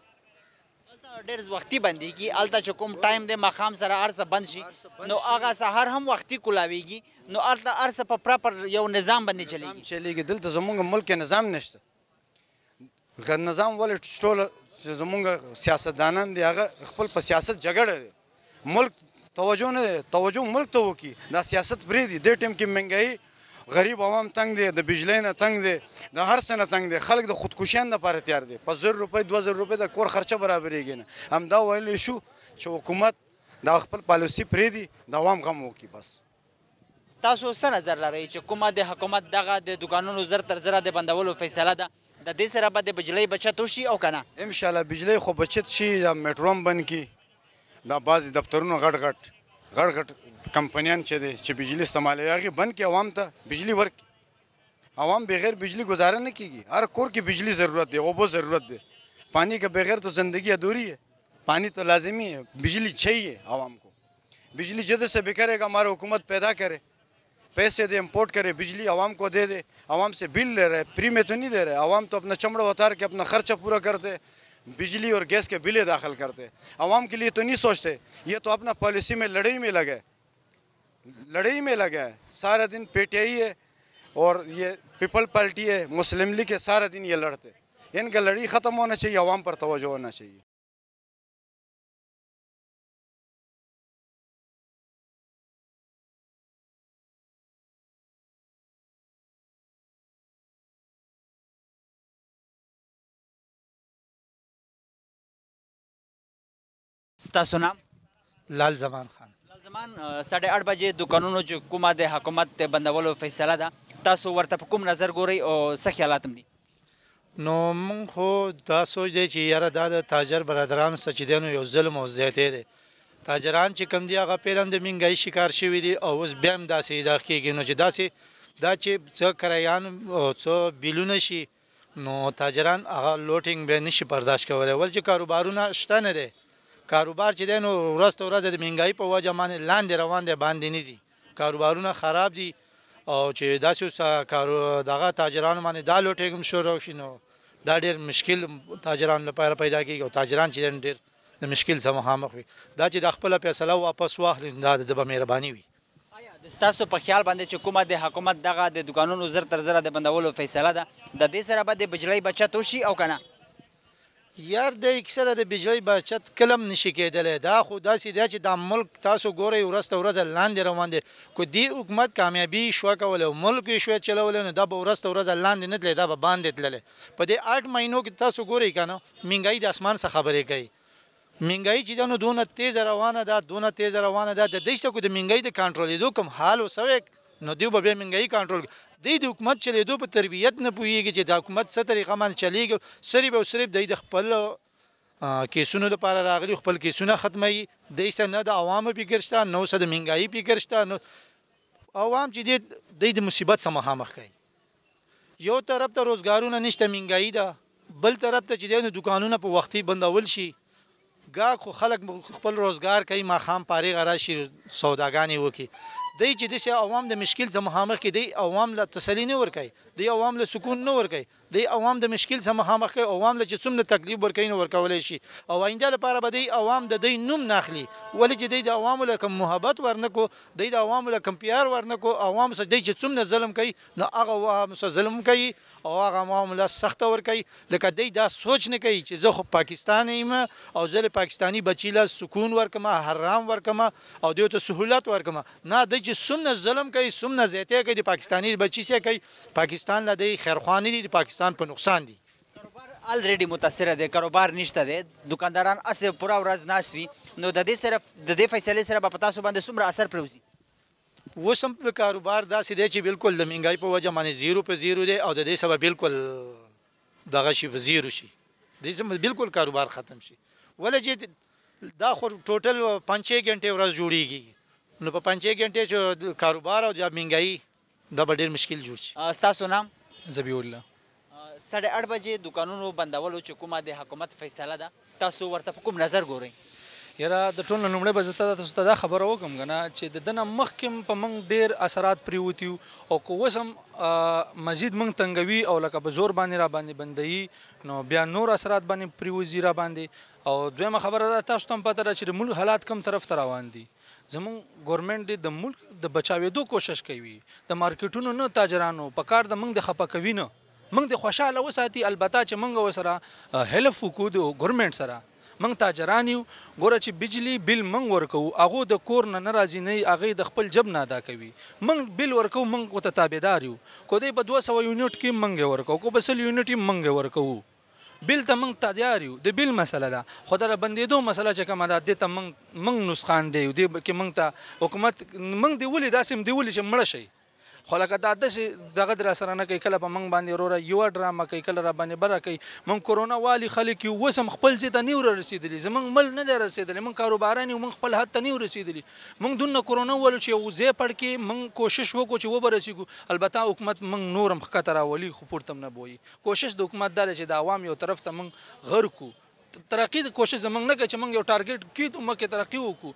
ډېر وختي بندېږي هلته چې کوم ټایم دی ماښام سره هر څه بند شي نو هغه سهار هم وختي کولاویږي نو هلته هر څه په پراپر یو نظام باندې چلیږي چلیږي دلته زمونږ ملک کې نظام نشته غیر نظام ولې ټوله زمونږ سیاستدانان دی هغه خپل په سیاست جګړه دی ملک توجه نه توجه ملک ته وکي دا سیاست پرې دی د ټیم کې منګي غریب عوام تنگ دي د بجلی نه تنگ دي د هر څه نه تنگ دي خلک د خودکشیان لپاره تیار دي په 1000 روپۍ 2000 روپۍ د کور خرچه برابرېږي نه همدا ویلی شو چې حکومت دا خپل پالیسی پرې دی د عوام غم وکي بس تاسو څه نظر لرئ چې کومه د حکومت دغه د دوکانونو زر تر زره د بندولو فیصله ده د دې سره به د بجلی بچت وشي او کنه ان شاء الله بجلی خو بچت شي یا میټروم بن کی دا بعضی دفترونه غټ غټ غټ غټ کمپنیان چې دي چې بجلی استعمالوي هغه بند کې عوام ته بجلی ورکړي عوام بغیر بجلی گزاره نه کیږي هر کور کې بجلی ضرورت دی اوبو ضرورت دی پانی के बगैर तो ज़िंदगी अधूरी है पानी तो लाजिमी है बिजली चाहिए आवाम को बिजली जद से बिखरेगा हमारा हुकूमत पैदा करे पैसे दे इम्पोर्ट करे बिजली आवाम को दे दे आवाम से बिल ले रहे फ्री में तो नहीं दे रहे आवाम तो अपना चमड़ा उतार के अपना खर्चा पूरा करते बिजली और गैस के बिलें दाखिल करते आवाम के लिए तो नहीं सोचते ये तो अपना पॉलिसी में लड़ाई में लगे लड़ाई में लगे सारा दिन पीटीआई है और ये पीपल पार्टी है मुस्लिम लीग है सारा दिन ये लड़ते इनका लड़ी ख़त्म होना चाहिए आवाम पर तोज्जो होना चाहिए ستاسو نام لال زمان خان لال زمان ساډه 8 بجې دکانونو چې کومه د حکومت بندولو فیصله ده تاسو ورته په کوم نظر ګوري او څه خیالات دي نو مونږ خو دا سوچ دی چې یاره دا د تاجر برادرانو څخه چې دینو یو ظلم او زیاتې دی تاجران چې کم دی هغه پیلم د منګای شکار شوی دی او اوس بیا هم داسې دا کېږي نو چې داسې دا چې څه کرایان او څه بیلونه شي نو تاجران هغه لوټینګ به نشي برداشت کولای ول چې کاروبارونه شته نه دي کاروبار چې دی نو ورځ ته ورځ د مهنګایي په وجه باندې لاندې روان دی باندې نه ځي کاروبارونه خراب دي او چې داسې کارو دغه تاجرانو باندې دا لوټې کوم شروع شي نو دا ډېر مشکل تاجرانو لپاره پیدا کیږي او تاجران چې ډېر د مشکل سره مخامخ وي دا چې د خپل فیصله واپس واخلي دا د مهرباني وي د تاسو په خیال باندې چې کومه د حکومت دغه د دکانونو زر تر زره د بندولو فیصله ده د دې سره به د بجلی بچت وشي او کنه یار د اکثره د بجلی بچت کلم نشي کېدلی دا خو داسې دی چې دا ملک تاسو ګورئ ورځ ته ورځ لاندې روان دی کو دی حکومت کامیابي شوه کولی او ملک یې شوه چلولی نو دا به ورځ ته ورځ لاندې نه تللی دا به باندې تللی په دې اټ مینو کې تاسو ګورئ که نه مینګایي د اسمان څخه خبرې کوي مینګایي چې ده نو دونه تیزه روانه ده دونه تیزه روانه ده د دې څه کو د مینګایي د کنټرولېدو کوم حال وسوی نو دوی به بیا منګي کنټرول د دې حکومت چلېدو په تربیت نه پوهیږي چې د حکومت څه طریقه من چلیږي سری به سری د خپل کیسونو لپاره راغلي خپل کیسونه ختمي د ایسه نه د عوامو فکر شته نو سد منګایي فکر شته نو عوام چې د د مصیبت سم مخامخ کوي یو طرف ته روزګارونه نشته منګایي ده بل طرف ته چې د دکانونو په وختي بندول شي گا خو خلک خپل روزګار کوي ما خام پاره غرا شي سوداګانی وکي دی چې د عوام د مشکل زموږ مخ کې دی عوام لا تسلی نه ورکوي دی عوام له سکون نه ورکي دی عوام د مشکل سره مخامخ کوي عوام له چې څومره تکلیف ورکي نه ورکولای شي او آینده لپاره به دی عوام د دې نوم ناخلي ولې چې دی د عوام له کوم محبت ورنکو دی د عوام له کوم پیار ورنکو عوام سره دی چې څومره ظلم کوي نو هغه عوام سره ظلم کوي او هغه عوام له سخت ورکي لکه دی دا سوچ نه کوي چې زه خو پاکستاني یم او زه له پاکستاني بچی له سکون ورکم حرام ورکم او دوی ته سہولت ورکم نه دی چې څومره ظلم کوي څومره زیاته کوي د پاکستاني بچی سره کوي پاکستان پاکستان له دی خیرخوانی دي پاکستان په نقصان دي الریډي متاثر دي کاروبار نشته دي دکانداران اسه پورا ورځ ناشوي نو د دې صرف د دې فیصله سره په تاسو باندې څومره اثر پروزي وسم د کاروبار داسې دی چې بالکل د منګای په وجه باندې زیرو په زیرو دی او د دې سبب بالکل دغه شي په زیرو شي د دې سم بالکل کاروبار ختم شي ولې چې دا خو ټوټل 5 غنټه ورځ جوړیږي نو په 5 غنټه چې کاروبار او د منګای دا به ډیر مشکل جوړ شي ستاسو نام زبیح الله ساړه 8 بجې دکانونو بندولو چې کومه د حکومت فیصله ده تاسو ورته په کوم نظر ګورئ یاره د ټولو لومړی به زه تاسو ته دا خبره وکم کنه چې د دنه مخکې په منګ ډیر اثرات پریوتی او کو وسم مزید منګ تنګوي او لکه په زور باندې را باندې بندي نو بیا نور اثرات باندې پریوزی را باندې او دویمه خبره را تاسو ته پته را چې ملک حالات کم طرف ته روان دي زمونږ ګورنمنت د ملک د بچاوېدو کوشش کوي د مارکیټونو نه تاجرانو په کار د موږ د خپه کوي نه موږ د خوشاله وساتي البته چې موږ وسره هلف وکړو د ګورنمنت سره منګ تاجران یو ګوره چې بجلی بل منګ ورکو هغه د کور نه ناراضی نه هغه د خپل جب نه ادا کوي منګ بل ورکو منګ کو ته تابعدار یو کو دې په 200 یونټ کې منګ ورکو کو بسل یونټ منګ ورکو بل ته موږ تیار یو د بل مسله ده خو دا بندیدو مسله چې کومه ده د ته موږ موږ نسخان دی دی کې موږ ته حکومت موږ دی ولې داسې دی ولې چې مړ شي خو لکه دا داسې دغه در سره نه کوي کله په موږ باندې وروره یوه ډرامه کوي کله را باندې بره کوي موږ کرونا والي خلک یو اوس هم خپل ځای ته نه وره رسېدلي زموږ مل نه دی رسېدلی موږ کاروباران یو موږ خپل حد ته نه وو رسېدلي موږ دومره کرونا ولو چې یو ځای پړ کې موږ کوشش وکړو چې وبه رسېږو البته حکومت موږ نور هم ښکته راولي خو پورته نه بوي کوشش د حکومت دا دی چې د عوام یو طرف ته موږ غرقو ترقی د کوشش زمنګ نه کوي چې موږ یو ټارګټ کیدو مکه ترقی وکړو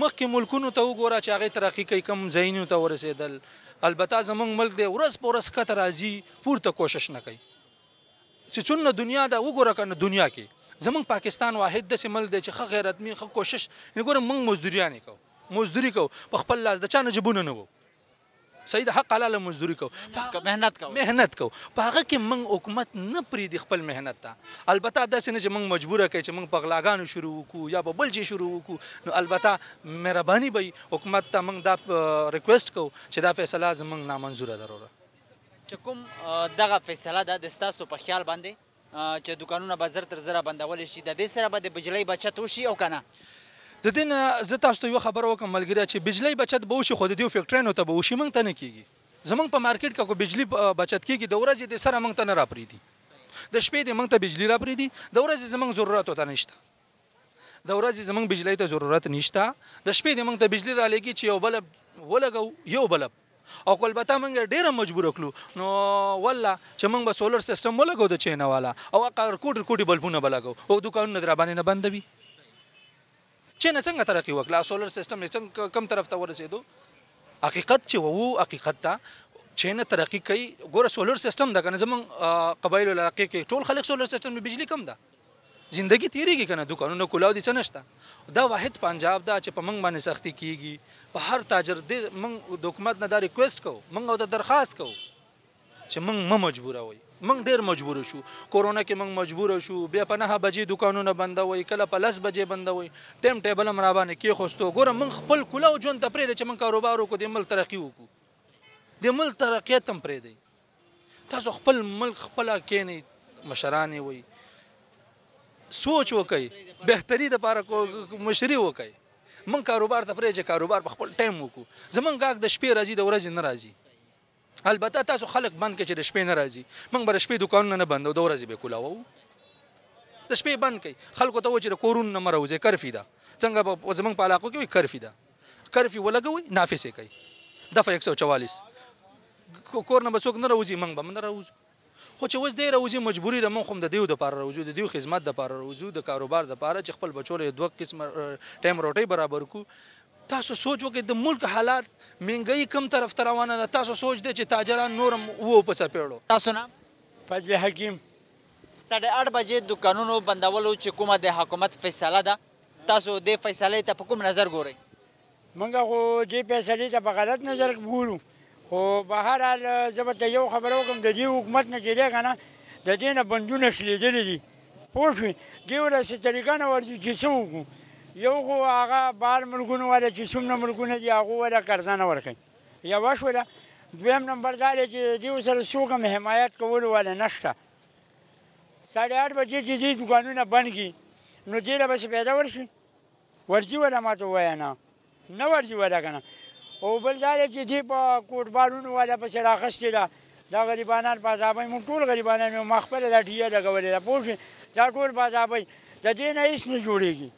مخکې ملکونو ته وګوره چې هغه ترقی کوي کم ځایونو ته ورسېدل البته زمنګ ملک دی ورس پورس کته راځي پورته کوشش نه کوي چې څونه دنیا دا وګوره کنه دنیا کې زمونږ پاکستان واحد د سیمل دی چې خ غیرت می خ کوشش وګوره موږ مزدوریان کو مزدوری کو په خپل لاس د چانه جبونه نه وو صحیح د حق حلاله مزدوري کو مهنت کو مهنت کو په هغه کې موږ حکومت نه پرې د خپل مهنت ته البته داسې نه چې موږ مجبوره کوي چې موږ په غلاګانو شروع وکړو یا په بل شي شروع وکړو نو البته مهرباني به حکومت ته موږ دا ریکوست کو چې دا فیصله زموږ نامنزوره ضروره چې کوم دغه فیصله ده د ستاسو په خیال باندې چې دکانونه بازار تر زره بندول شي د دې سره به د بجلی بچت وشي او کنه د دین زه تاسو ته یو خبر وکم ملګری چې بجلی بچت به وشي خو د دیو فیکټرینو ته به وشي مونږ ته نه کیږي زمونږ په مارکیټ کې کو بجلی بچت کیږي د ورځې د سره مونږ ته نه راپریدي د شپې د مونږ ته بجلی راپریدي د ورځې زمونږ ضرورت ته نشته د ورځې زمونږ بجلی ته ضرورت نشته د شپې د مونږ ته بجلی را لګي چې یو بلب ولګو یو بلب او کولبتا مونږ ډیره مجبور کړو نو والله چې مونږ به سولر سیستم ولګو د چینه والا او اقر کوټر کوټي بلبونه بلګو او دکانونه در باندې نه بندوي چین څنګه ترقی وکړه سولر سیستم څنګه کم طرف ته ورسېدو حقیقت چې وو حقیقت دا چین ترقی کوي ګوره سولر سیستم دا کنه زمون قبایل علاقې کې ټول خلک سولر سیستم په بجلی کم ده زندگی تیریږي کنه دکانونه کولاو دي څه نشته دا واحد پنجاب دا چې په منګ باندې سختی کیږي په هر تاجر دې منګ د حکومت نه دا ریکوست کوو منګ او د درخواست کوو چې موږ م مجبوره وای موږ ډیر مجبور شو کورونا کې موږ مجبور شو بیا په نه بجې دکانونه بنده وای کله په لس بجې بنده وای ټیم ټیبل هم را باندې کې خوستو ګوره موږ خپل کوله او جون ته پرې چې موږ کاروبار وکړو د ملک ترقی وکړو د ملک ترقیت هم پرې دی تاسو خپل ملک خپل کېنی مشرانې وای سوچ وکړي بهتري د لپاره مشري وکړي موږ کاروبار ته پرې چې کاروبار په خپل ټیم وکړو زمونږ غاګ د شپې راځي د ورځې نه راځي البته تاسو خلک بند کړي چې د شپې نه راځي موږ به د شپې دکانونه نه بندو د ورځې به کولاو د شپې بند کړي خلکو ته و چې د کورون نه مروځي کرفي ده څنګه په زمنګ په علاقو کې کرفي ده کرفي ولګوي نافذ کوي دفعه 144 کور نه به څوک نه راوځي موږ به نه راوځو خو چې وس دی روزي مجبوری ده مونږ هم د دیو د پاره روزو د دیو خدمت د پاره روزو د کاروبار د پاره چې خپل بچو له دوه قسم ټایم روټي برابر کو تاسو سوچ وکړئ د ملک حالات مهنګۍ کم طرف ته روانه ده تاسو سوچ دی چې تاجران نورم وو په څپېړو تاسو نام فضل حکیم ساڑھے اٹھ بجې دکانونو بندولو چې کومه د حکومت فیصله ده تاسو دې فیصلې ته په کوم نظر ګورئ موږ خو دې فیصلې ته په غلط نظر ګورو خو بهر حال زه به ته یو خبره وکړم د دې حکومت نه چې دی که نه د دې نه بندونه شلېدلي دي پوه شوې دې ورسې طریقه نه ورځي چې څه وکړو یو خو هغه بار ملګونو ولا چې څومره ملګونه دي هغه ولا قرضانه ورکړي یو شوله دویم نمبر دا دی چې دیو سره څوک هم حمایت کول ولا نشته ساړه اټ بجې چې دې دکانونه بند کړي نو دې له بس پیدا ورشي ورځي ولا ماته وای نه نه ورځي ولا کنه او بل دا دی چې دې په کوټبارونو ولا په سره اخستې ده دا غریبانان په عذابې مون ټول غریبانان مخبل لټیه لګولې دا پوښ دا ټول په عذابې د دې نه هیڅ نه جوړیږي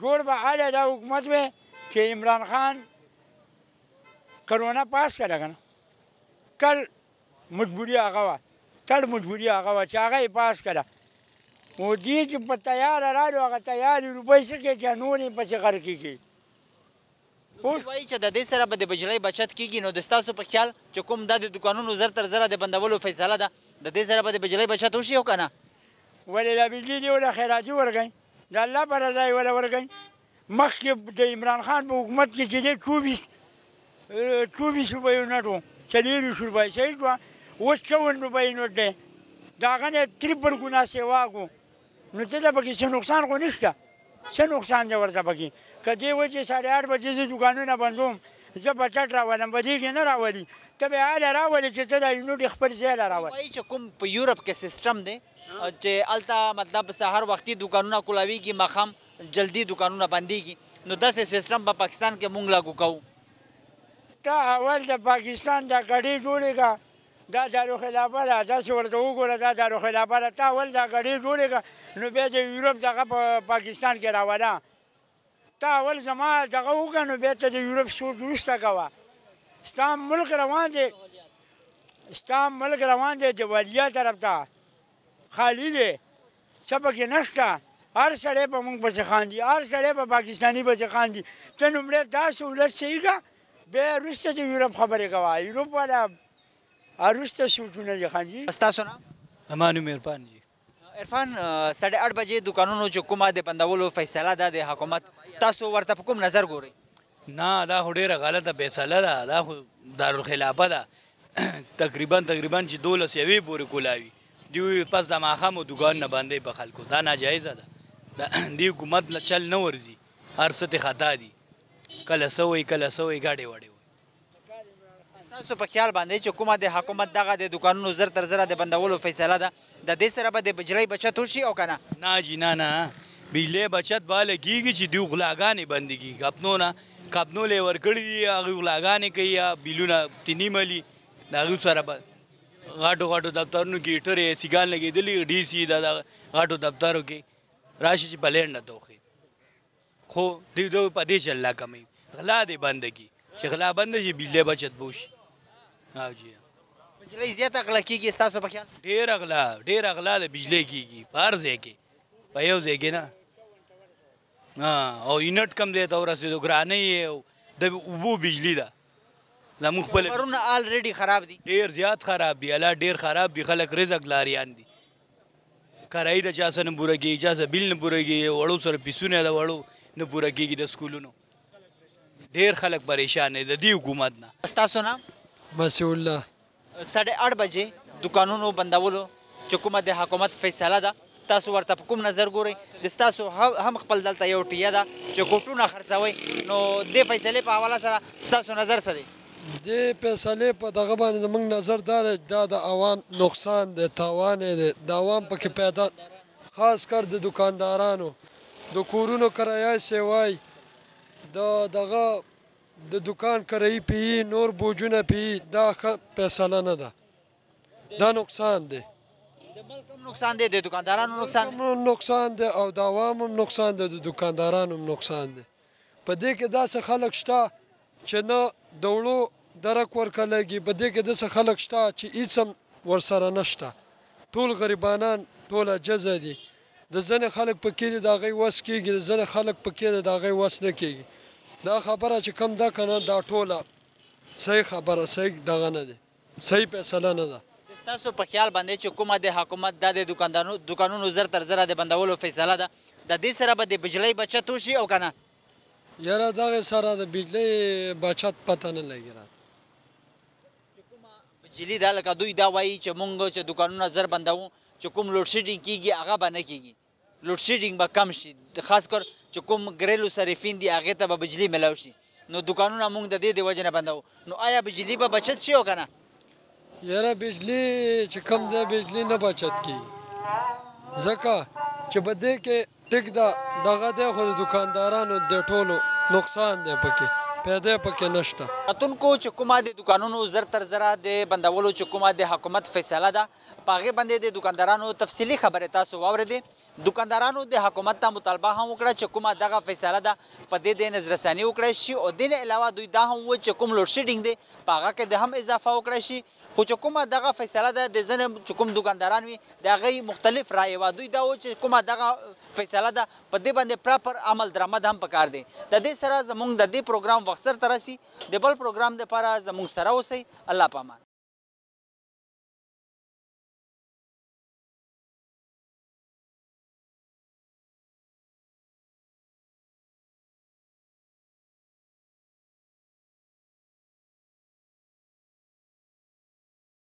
جوړ به اله دا حکومت وي چې عمران خان کرونا پاس کړه کنه کل مجبوری هغه وا تړ مجبوری هغه وا چې هغه پاس کړه مودي چې په تیار راړو هغه تیار روپۍ څخه چې نورې پسې غر کیږي وایي چې د دې سره به د بجلی بچت کیږي نو د ستاسو په خیال چې کوم د دکانونو زر تر زره د بندولو فیصله ده د دې سره به د بجلی بچت وشي او کنه ولې د بجلی دی ولا خیراتي ورغی د الله پر رضا یې ولا ورګئ مخکې د عمران خان په حکومت کې چې دی چوبیس چوبیس روپۍ یو نټ و څلېرویشت روپۍ صحیح شوه اوس چون روپۍ نوټ دی د هغه نه تریبل ګنا سیواک و نو ته ته پکې څه نقصان خو نشته څه نقصان دی ورته پکې که دې وجې ساړه آठ بجې زه دوکانونه بندوم زه به چټ راولم بدېږي نه راولي ته به اله راولې چې ته دا یونټ خپل ځای له راولې وایي چې کوم په یورپ کې سیستم دی چې هلته مطلب سهار وختي دوکانونه کولاویږي ماښام جلدي دوکانونه بندېږي نو داسې سیستم په پاکستان کې مونږ لاګو کوو تا اول د پاکستان دا ګډې جوړې کا دا داروخلافه ده داسې ورته وګوره دا داروخلافه ده تا ول دا ګډې جوړې کړه نو بیا د یورپ دغه په پاکستان کې راوله تا اول زما دغه وکړه نو بیا ته د یورپ سود وروسته کوه ستا ملک روان دی ستا ملک روان دی جوالیا طرف ته خالی دی څه پکې نشته هر سړی به موږ پسې خاندي هر سړی به پاکستاني پسې خاندي ته لومړی داسې ولس چېږه بیا وروسته د یورپ خبرې کوه یورپ والا وروسته سوچونه دي خاندي ستاسو نام زما نوم عرفان جي عرفان ساډه اټ بجې دوکانونو چې کومه د بندولو فیصله ده د حکومت تاسو ورته په کوم نظر ګورئ نه دا خو ډیره غلطه فیصله ده دا خو دارالخلافه ده تقریبا تقریبا چې دولس یوې پورې کولاوي دوی پس د ماښام دوکان نه باندې په خلکو دا ناجایزه ده دی حکومت له چل نه ورځي هر څه خطا دي کله سوي کله سوي گاډي وړي تاسو په خیال باندې چې کومه د حکومت دغه د دکانونو زر تر زره د بندولو فیصله ده د دې سره به د بجلی بچت وشي او کنه نه جی نه نه بجلی بچت بالا کیږي چې دوی غلاګانې بندګي خپلونه کابنول یې ورکړي دي هغوی غلاګانې کوي یا بیلونه تینې ملي د هغوی سره به غاټو غاټو دفترونو کې ټرې سیګان لګېدلي ډي سي دا غاټو دفترو کې راشي چې بلینډ نه توخي خو دوی دوی په دې چل لا کمی غلا دې بند کی چې غلا بند شي بیلې بچت بوش او جی بجلی زیاته غلا کیږي ستاسو په خیال ډیر غلا ډیر غلا د بجلی کیږي په هر ځای کې په یو ځای کې نه او یونټ کم دی ته ورسېدو ګرانۍ یې د اوبو بجلی ده زموږ خپل کارونه الریډي خراب دي ډیر زیات خراب دي الله ډیر خراب دي خلک رزق لاریان دي کرای د چا سره نه بوره کېږي چا سره بل نه بوره کېږي وړو سره پیسونه د وړو نه بوره کېږي د سکولونو ډیر خلک پریشان دي د دې حکومت نه ستاسو نام مسیح الله 8:30 بجې دکانونو بندولو چې کومه د حکومت فیصله ده تاسو ورته په کوم نظر ګورئ د ستاسو هم خپل دلته یو ټیه ده چې کوټونه خرڅوئ نو دې فیصلې په حواله سره ستاسو نظر څه دی دې فیصلې په دغه باندې زموږ نظر دا دی دا د عوام نقصان دی تاوان دی د عوام پکې پیدا خاص کر د دکاندارانو د کورونو کرایه سیوای د دغه د دکان کرایي پی نور بوجونه پی دا ښه فیصله نه ده دا نقصان دی نقصان دی د دکاندارانو نقصان نقصان دی او د عوامو نقصان دی د دکاندارانو نقصان دی په دې کې داسې خلک شته چې نه دوړو درک ورکلږي په دې کې داسې خلک شته چې هیڅ ورسره نشته ټول غریبانان ټول جزا دي د ځنې خلک په کې د هغې وس کېږي د ځنې خلک په کې د هغې وس نه کېږي دا خبره چې کم ده که نه دا ټوله صحیح خبره صحیح دغه نه دی صحیح فیصله نه ده تاسو په خیال باندې چې کومه د حکومت د دکاندانو دکانونو زر تر زر د بندولو فیصله ده د دې سره به د بجلی بچت وشي او کنه یاره دغه سره د بجلی بچت پته نه لګی راته بجلی دا لکه دوی دا وایي چې مونږ چې دکانونه زر بندوو چې کوم لوډ شیډینګ کیږي هغه به نه کیږي لوډ شیډینګ به کم شي خاص کر چې کوم ګریلو صرفین دي هغه ته به بجلی ملاو شي نو دکانونه مونږ د دې د وجه نه بندو نو آیا بجلی به بچت شي او کنه یاره بجلی چې کم ده بجلی نه بچت کی ځکه چې بده کې ټیک دا دغه د خو دکاندارانو د ټولو نقصان دی پکې پیدا پکې نشته اتونکو چې کومه د دکانونو زر تر زره د بندولو چې کومه د حکومت فیصله ده پاغه باندې د دکاندارانو تفصیلی خبره تاسو واورېدې دکاندارانو د حکومت ته مطالبه هم وکړه چې کومه دغه فیصله ده په دې د نظر ثاني وکړي شي او د علاوه دوی دا هم و چې کوم لوډ شیډینګ دی پاغه کې د هم اضافه وکړي شي خو چې کومه دغه فیصله ده د ځنه چې کوم دوکانداران وي د هغې مختلف رایې وه دوی دا و چې کومه دغه فیصله ده په دې باندې پراپر عمل درآمد هم پکار دی د دې سره زموږ د دې پروګرام وخت سرته رسي د بل پروګرام دپاره زموږ سره اوسئ الله پامان